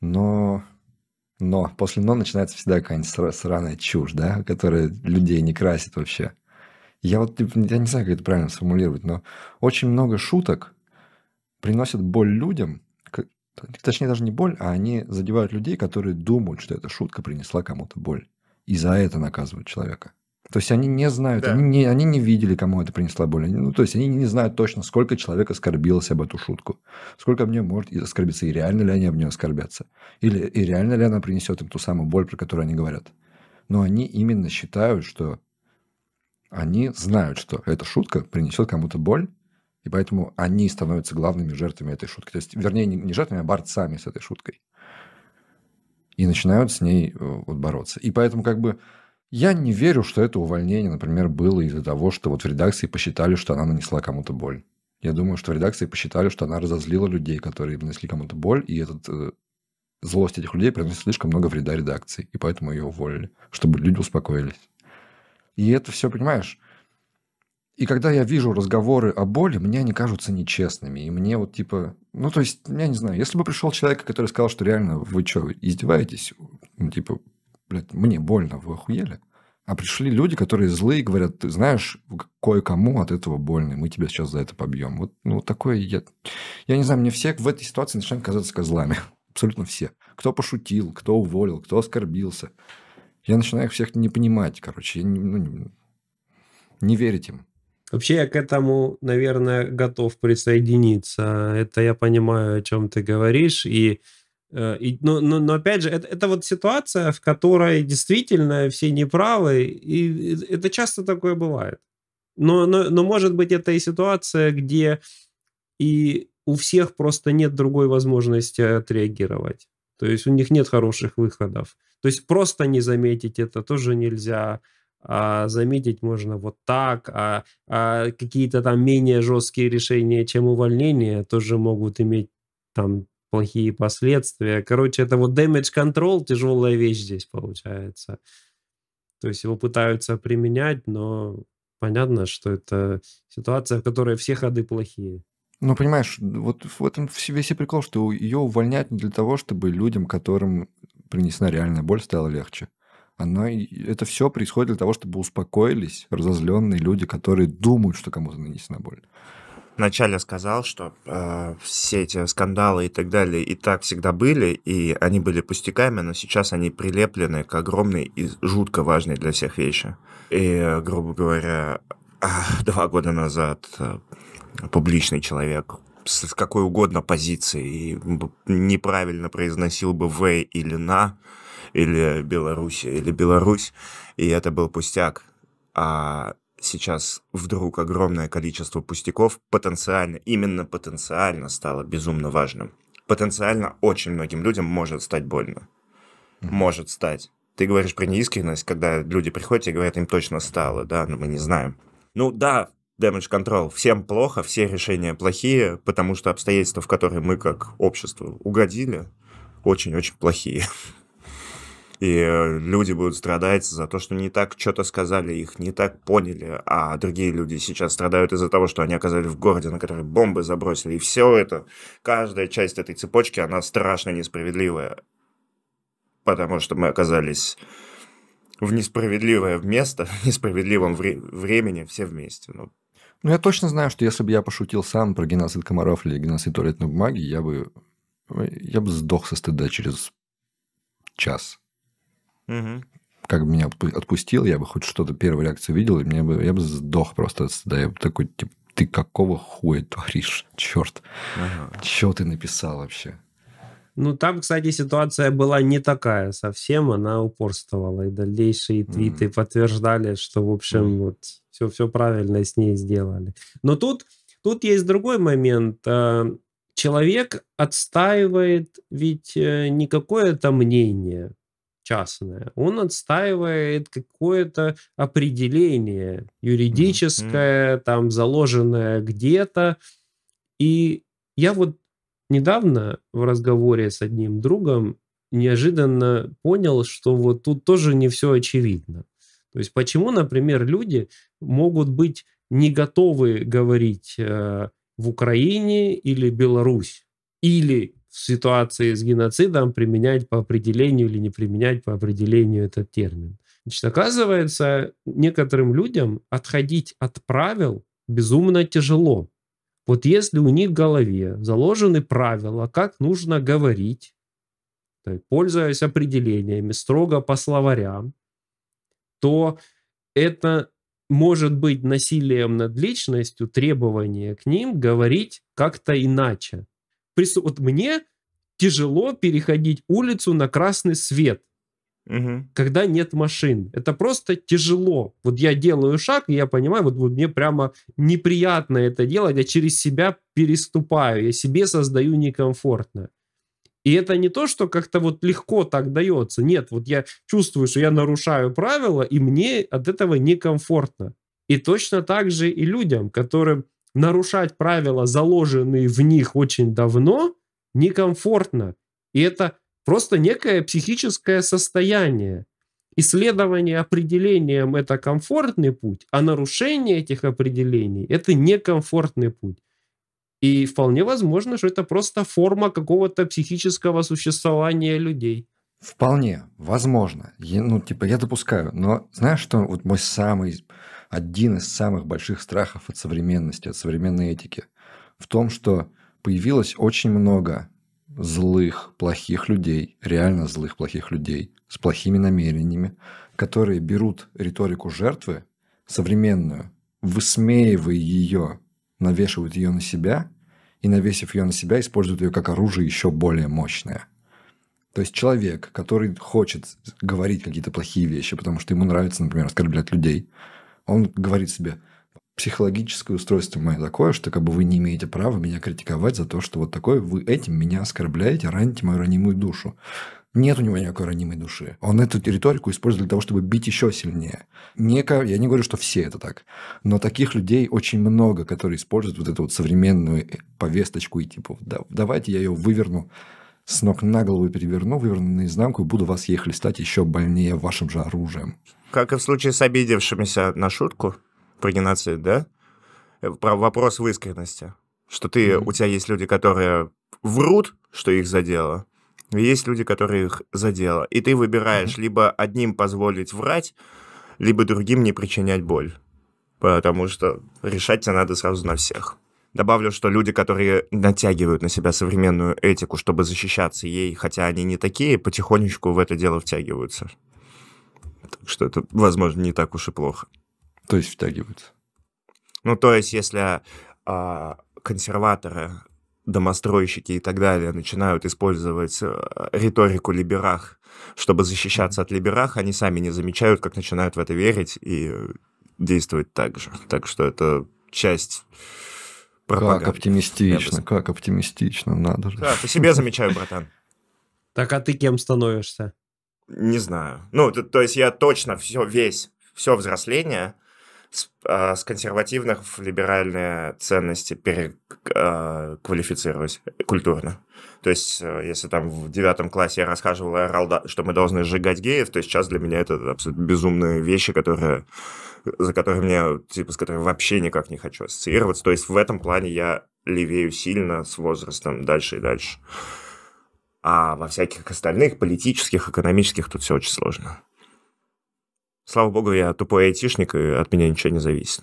Но но после «но» начинается всегда какая-нибудь сраная чушь, да, которая людей не красит вообще. Я вот типа, я не знаю, как это правильно сформулировать, но очень много шуток приносят боль людям, точнее даже не боль, а они задевают людей, которые думают, что эта шутка принесла кому-то боль. И за это наказывают человека. То есть они не знают, да. они, не, они не видели, кому это принесла боль. они Ну, то есть они не знают точно, сколько человек оскорбилось об эту шутку. Сколько об нее может оскорбиться, и реально ли они об нее оскорбятся. Или и реально ли она принесет им ту самую боль, про которую они говорят. Но они именно считают, что они знают, что эта шутка принесет кому-то боль, и поэтому они становятся главными жертвами этой шутки. То есть, вернее, не жертвами, а борцами с этой шуткой. И начинают с ней э, вот бороться. И поэтому как бы я не верю, что это увольнение, например, было из-за того, что вот в редакции посчитали, что она нанесла кому-то боль. Я думаю, что в редакции посчитали, что она разозлила людей, которые нанесли кому-то боль, и этот э, злость этих людей приносит слишком много вреда редакции, и поэтому ее уволили, чтобы люди успокоились. И это все, понимаешь, и когда я вижу разговоры о боли, мне они кажутся нечестными. И мне вот типа... Ну, то есть, я не знаю, если бы пришел человек, который сказал, что реально вы что, издеваетесь? Ну, типа, блядь, мне больно, вы охуели? А пришли люди, которые злые, говорят, ты знаешь, кое-кому от этого больно, мы тебя сейчас за это побьем. Вот ну, такое я... Я не знаю, мне все в этой ситуации начинают казаться козлами. Абсолютно все. Кто пошутил, кто уволил, кто оскорбился. Я начинаю их всех не понимать, короче, я не, ну, не, не верить им. Вообще я к этому, наверное, готов присоединиться. Это я понимаю, о чем ты говоришь. И, э, и но, ну, но, ну, но опять же, это, это вот ситуация, в которой действительно все неправы. И это часто такое бывает. Но, но, но может быть, это и ситуация, где и у всех просто нет другой возможности отреагировать. То есть у них нет хороших выходов. То есть просто не заметить это тоже нельзя. А заметить можно вот так, а, а какие-то там менее жесткие решения, чем увольнение, тоже могут иметь там плохие последствия. Короче, это вот damage control тяжелая вещь здесь получается. То есть его пытаются применять, но понятно, что это ситуация, в которой все ходы плохие. Ну, понимаешь, вот в этом весь и прикол, что ее увольняют не для того, чтобы людям, которым принесена реальная боль, стало легче. Она, это все происходит для того, чтобы успокоились разозленные люди, которые думают, что кому-то нанесена боль. Вначале сказал, что э, все эти скандалы и так далее и так всегда были, и они были пустяками, но сейчас они прилеплены к огромной и жутко важной для всех вещи. И, грубо говоря, два года назад э, публичный человек с какой угодно позиции и неправильно произносил бы «в» или «на», или «Беларусь», или «Беларусь», и это был пустяк. А сейчас вдруг огромное количество пустяков потенциально, именно потенциально стало безумно важным. Потенциально очень многим людям может стать больно. Может стать. Ты говоришь про неискренность, когда люди приходят и говорят, им точно стало, да, но мы не знаем. Ну да, damage control. Всем плохо, все решения плохие, потому что обстоятельства, в которые мы как общество угодили, очень-очень плохие. И э, люди будут страдать за то, что не так что-то сказали, их не так поняли, а другие люди сейчас страдают из-за того, что они оказались в городе, на который бомбы забросили. И все это, каждая часть этой цепочки, она страшно несправедливая. Потому что мы оказались в несправедливое место, в несправедливом вре- времени все вместе. Ну, ну, я точно знаю, что если бы я пошутил сам про геноцид комаров или геноцид туалетной бумаги, я бы, я бы сдох со стыда через час. Угу. Как бы меня отпустил, я бы хоть что-то первую реакцию видел, и мне бы, я бы сдох просто от стыда. Я бы такой, типа, ты какого хуя творишь? Черт. Ага. Чего ты написал вообще? Ну, там, кстати, ситуация была не такая совсем, она упорствовала, и дальнейшие твиты mm подтверждали, что, в общем, mm вот все, все правильно с ней сделали. Но тут, тут есть другой момент. А, человек отстаивает ведь э, не какое-то мнение частное, он отстаивает какое-то определение юридическое, mm-hmm. там, заложенное где-то, и я вот недавно в разговоре с одним другом неожиданно понял, что вот тут тоже не все очевидно. То есть почему, например, люди могут быть не готовы говорить э, в Украине или Беларусь, или в ситуации с геноцидом применять по определению или не применять по определению этот термин. Значит, оказывается, некоторым людям отходить от правил безумно тяжело. Вот если у них в голове заложены правила, как нужно говорить, то, пользуясь определениями строго по словарям, то это может быть насилием над личностью, требование к ним говорить как-то иначе. Вот мне тяжело переходить улицу на красный свет угу. когда нет машин. Это просто тяжело. Вот я делаю шаг, и я понимаю, вот, вот мне прямо неприятно это делать, я через себя переступаю, я себе создаю некомфортно. И это не то, что как-то вот легко так дается. Нет, вот я чувствую, что я нарушаю правила, и мне от этого некомфортно. И точно так же и людям, которым нарушать правила, заложенные в них очень давно, некомфортно. И это Просто некое психическое состояние. Исследование определением – это комфортный путь, а нарушение этих определений – это некомфортный путь. И вполне возможно, что это просто форма какого-то психического существования людей. Вполне возможно. Я, ну, типа, я допускаю. Но знаешь, что вот мой самый, один из самых больших страхов от современности, от современной этики? В том, что появилось очень много злых, плохих людей, реально злых, плохих людей с плохими намерениями, которые берут риторику жертвы современную, высмеивая ее, навешивают ее на себя и, навесив ее на себя, используют ее как оружие еще более мощное. То есть человек, который хочет говорить какие-то плохие вещи, потому что ему нравится, например, оскорблять людей, он говорит себе – психологическое устройство мое такое, что как бы вы не имеете права меня критиковать за то, что вот такое вы этим меня оскорбляете, раните мою ранимую душу. Нет у него никакой ранимой души. Он эту риторику использует для того, чтобы бить еще сильнее. Неко... Я не говорю, что все это так. Но таких людей очень много, которые используют вот эту вот современную э, повесточку и типа да, «давайте я ее выверну с ног на голову переверну, выверну наизнанку и буду вас ей хлестать еще больнее вашим же оружием». Как и в случае с обидевшимися на шутку – про геноцид, да? Э, про вопрос в искренности. Что ты, mm-hmm. у тебя есть люди, которые врут, что их задело, и есть люди, которые их задело. И ты выбираешь mm-hmm. либо одним позволить врать, либо другим не причинять боль. Потому что решать тебе надо сразу на всех. Добавлю, что люди, которые натягивают на себя современную этику, чтобы защищаться ей, хотя они не такие, потихонечку в это дело втягиваются. Так что это, возможно, не так уж и плохо. То есть втягиваются. Ну, то есть, если а, консерваторы, домостройщики и так далее начинают использовать э, риторику либерах, чтобы защищаться от либерах, они сами не замечают, как начинают в это верить и действовать так же. Так что это часть пропаганды. Как оптимистично, как оптимистично, надо же. Да, по себе замечаю, братан. Так, а ты кем становишься? Не знаю. Ну, то, то есть я точно все, весь, все взросление с, а, с консервативных в либеральные ценности переквалифицировать а, культурно. То есть, э, если там в девятом классе я расхаживал и орал, что мы должны сжигать геев, то сейчас для меня это абсолютно безумные вещи, которые, за которые мне, типа, с которыми вообще никак не хочу ассоциироваться. То есть, в этом плане я левею сильно с возрастом дальше и дальше. А во всяких остальных политических, экономических тут все очень сложно. Слава богу, я тупой айтишник, и от меня ничего не зависит.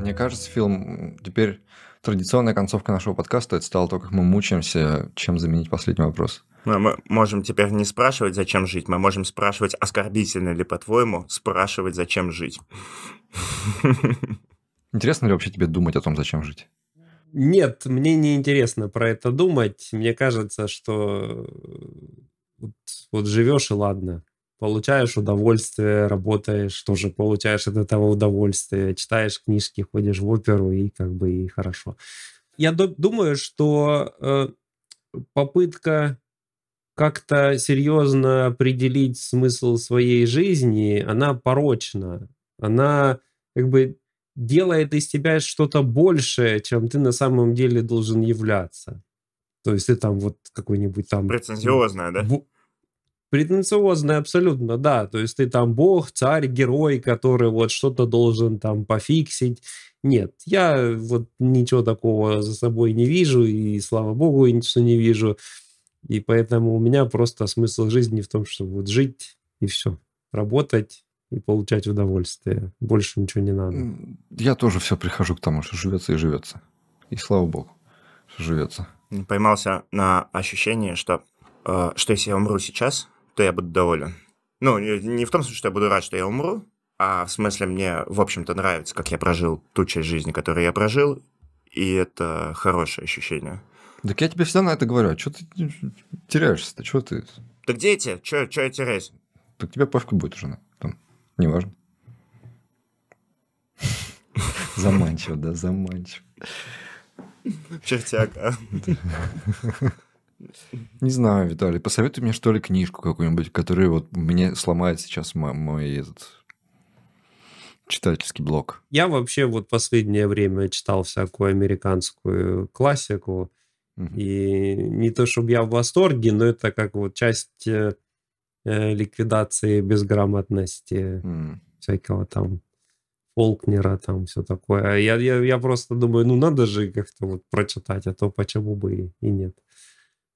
Мне кажется, фильм теперь традиционная концовка нашего подкаста. Это стало то, как мы мучаемся, чем заменить последний вопрос. Но мы можем теперь не спрашивать, зачем жить, мы можем спрашивать, оскорбительно ли, по-твоему, спрашивать, зачем жить. Интересно ли вообще тебе думать о том, зачем жить? Нет, мне не интересно про это думать. Мне кажется, что вот, вот живешь и ладно. Получаешь удовольствие, работаешь, тоже получаешь от этого удовольствие, читаешь книжки, ходишь в оперу и как бы и хорошо. Я думаю, что э, попытка как-то серьезно определить смысл своей жизни, она порочна. Она как бы делает из тебя что-то большее, чем ты на самом деле должен являться. То есть ты там вот какой-нибудь там... Прецензиозная, да? Претенциозный абсолютно, да. То есть ты там бог, царь, герой, который вот что-то должен там пофиксить. Нет, я вот ничего такого за собой не вижу, и слава богу, ничего не вижу. И поэтому у меня просто смысл жизни в том, чтобы вот жить и все, работать и получать удовольствие. Больше ничего не надо. Я тоже все прихожу к тому, что живется и живется. И слава богу, что живется. Поймался на ощущение, что, э, что если я умру сейчас, то я буду доволен. Ну, не в том смысле, что я буду рад, что я умру, а в смысле мне, в общем-то, нравится, как я прожил ту часть жизни, которую я прожил, и это хорошее ощущение. Так я тебе всегда на это говорю, а что ты теряешься-то, что ты... Так дети, что я теряюсь? Так тебе пофиг будет жена, там, неважно. Заманчиво, да, заманчиво. Чертяк, а? Не знаю, Виталий, посоветуй мне, что ли, книжку какую-нибудь, которая вот мне сломает сейчас мой, мой этот читательский блок. Я вообще вот последнее время читал всякую американскую классику. Угу. И не то, чтобы я в восторге, но это как вот часть э, э ликвидации безграмотности угу. всякого там Фолкнера, там все такое. Я, я, я просто думаю, ну надо же как-то вот прочитать, а то почему бы и нет.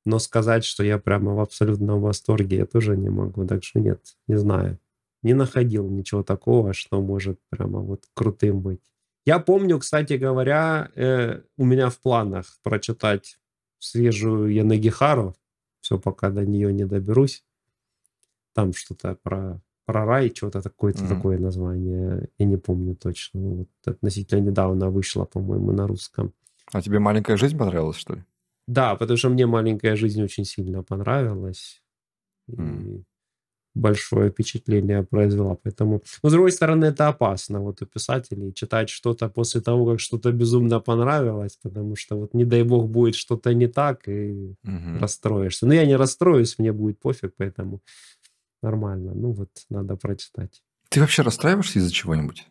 Но сказать, что я прямо в абсолютном восторге, я тоже не могу. Так что нет, не знаю. Не находил ничего такого, что может прямо вот крутым быть. Я помню, кстати говоря, э, у меня в планах прочитать свежую Янагихару. Все, пока до нее не доберусь. Там что-то про, про рай, что-то такое-то mm-hmm. такое название. Я не помню точно. Вот относительно недавно вышло, по-моему, на русском. А тебе маленькая жизнь понравилась, что ли? Да, потому что мне маленькая жизнь очень сильно понравилась. Mm. И большое впечатление произвела. Поэтому, но с другой стороны, это опасно, вот у писателей, читать что-то после того, как что-то безумно понравилось, потому что вот не дай бог будет что-то не так, и угу. расстроишься. Но ну, я не расстроюсь, мне будет пофиг, поэтому нормально. Ну вот, надо прочитать. Ты вообще расстраиваешься из-за чего-нибудь?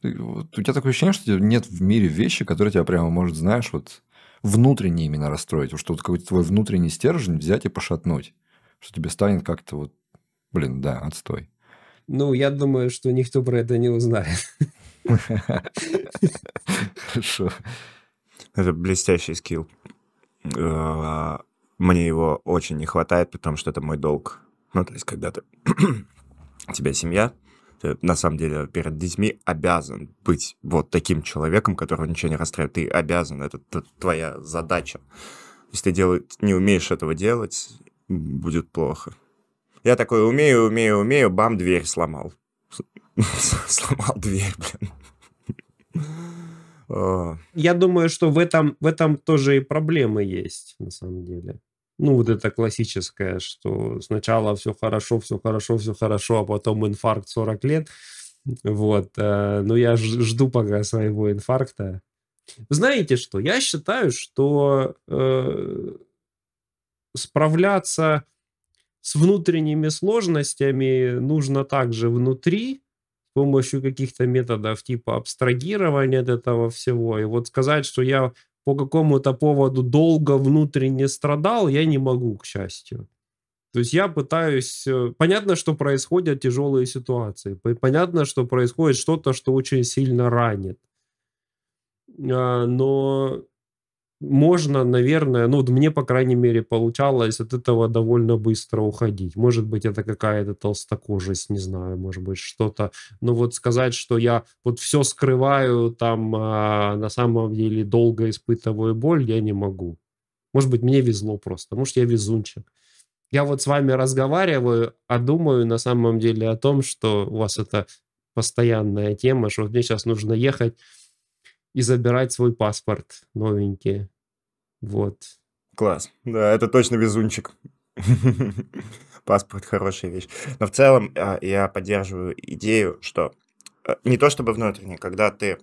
Ты, вот, у тебя такое ощущение, что нет в мире вещи, которые тебя прямо, может, знаешь, вот внутренне именно расстроить, что вот какой-то твой внутренний стержень взять и пошатнуть, что тебе станет как-то вот, блин, да, отстой. Ну, я думаю, что никто про это не узнает. Хорошо. Это блестящий скилл. Э, мне его очень не хватает, потому что это мой долг. Ну, то есть, когда ты... тебя семья, Э, на самом деле, перед детьми обязан быть вот таким человеком, которого ничего не расстраивает. Ты обязан, это, это твоя задача. Если ты делать, не умеешь этого делать, будет плохо. Я такой умею, умею, умею, бам, дверь сломал. Сломал дверь, блин. Я думаю, что в этом, в этом тоже и проблемы есть, на самом деле ну, вот это классическое, что сначала все хорошо, все хорошо, все хорошо, а потом инфаркт 40 лет. Вот. Э, но я жду пока своего инфаркта. Знаете что? Я считаю, что э, справляться с внутренними сложностями нужно также внутри, с помощью каких-то методов типа абстрагирования от этого всего. И вот сказать, что я по какому-то поводу долго внутренне страдал, я не могу, к счастью. То есть я пытаюсь... Э, понятно, что происходят тяжелые ситуации. Понятно, что происходит что-то, что очень сильно ранит. А, но можно, наверное, ну, вот мне, по крайней мере, получалось от этого довольно быстро уходить. Может быть, это какая-то толстокожесть, не знаю, может быть, что-то. Но вот сказать, что я вот все скрываю, там, а, на самом деле долго испытываю боль, я не могу. Может быть, мне везло просто, может, я везунчик. Я вот с вами разговариваю, а думаю на самом деле о том, что у вас это постоянная тема, что вот мне сейчас нужно ехать и забирать свой паспорт новенький. Вот. Класс. Да, это точно везунчик. Паспорт хорошая вещь. Но в целом а, я поддерживаю идею, что э, не то чтобы внутренне, когда ты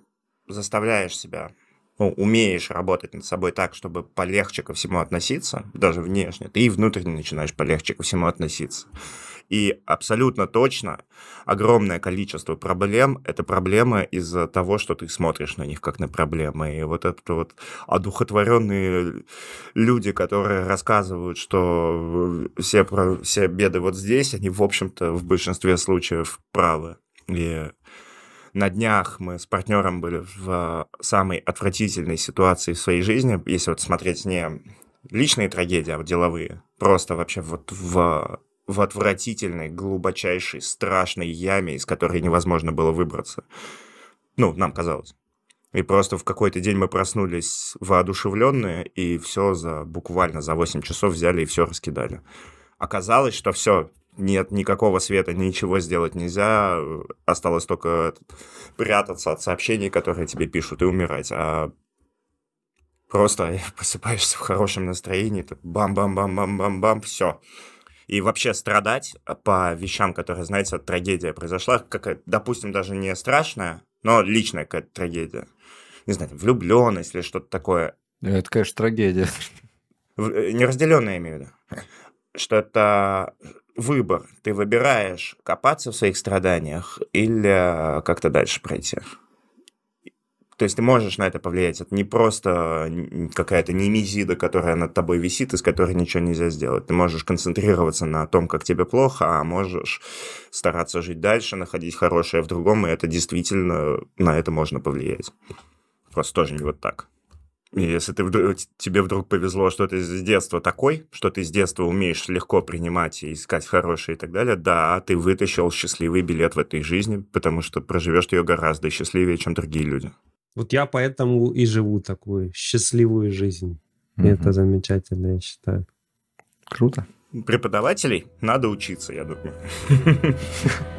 заставляешь себя, ну, умеешь работать над собой так, чтобы полегче ко всему относиться, даже внешне, ты и внутренне начинаешь полегче ко всему относиться. И абсолютно точно огромное количество проблем — это проблемы из-за того, что ты смотришь на них как на проблемы. И вот это вот одухотворенные люди, которые рассказывают, что все, все беды вот здесь, они, в общем-то, в большинстве случаев правы. И на днях мы с партнером были в самой отвратительной ситуации в своей жизни, если вот смотреть не личные трагедии, а вот деловые. Просто вообще вот в в отвратительной, глубочайшей, страшной яме, из которой невозможно было выбраться. Ну, нам казалось. И просто в какой-то день мы проснулись воодушевленные, и все за буквально за 8 часов взяли и все раскидали. Оказалось, что все, нет никакого света, ничего сделать нельзя, осталось только прятаться от сообщений, которые тебе пишут, и умирать. А просто просыпаешься в хорошем настроении, бам-бам-бам-бам-бам-бам, все. -бам -бам -бам и вообще страдать по вещам, которые, знаете, трагедия произошла, как допустим, даже не страшная, но личная какая-то трагедия. Не знаю, влюбленность или что-то такое. Ну, это, конечно, трагедия. Э, Неразделенная, имею в виду. Что это выбор. Ты выбираешь копаться в своих страданиях или э, как-то дальше пройти. То есть ты можешь на это повлиять. Это не просто какая-то немезида, которая над тобой висит, из которой ничего нельзя сделать. Ты можешь концентрироваться на том, как тебе плохо, а можешь стараться жить дальше, находить хорошее в другом, и это действительно на это можно повлиять. Просто тоже не вот так. И если ты вдруг, тебе вдруг повезло, что ты с детства такой, что ты с детства умеешь легко принимать и искать хорошее и так далее, да, ты вытащил счастливый билет в этой жизни, потому что проживешь ее гораздо счастливее, чем другие люди. Вот я поэтому и живу такую счастливую жизнь. Угу. это замечательно, я считаю. Круто. Преподавателей надо учиться, я думаю.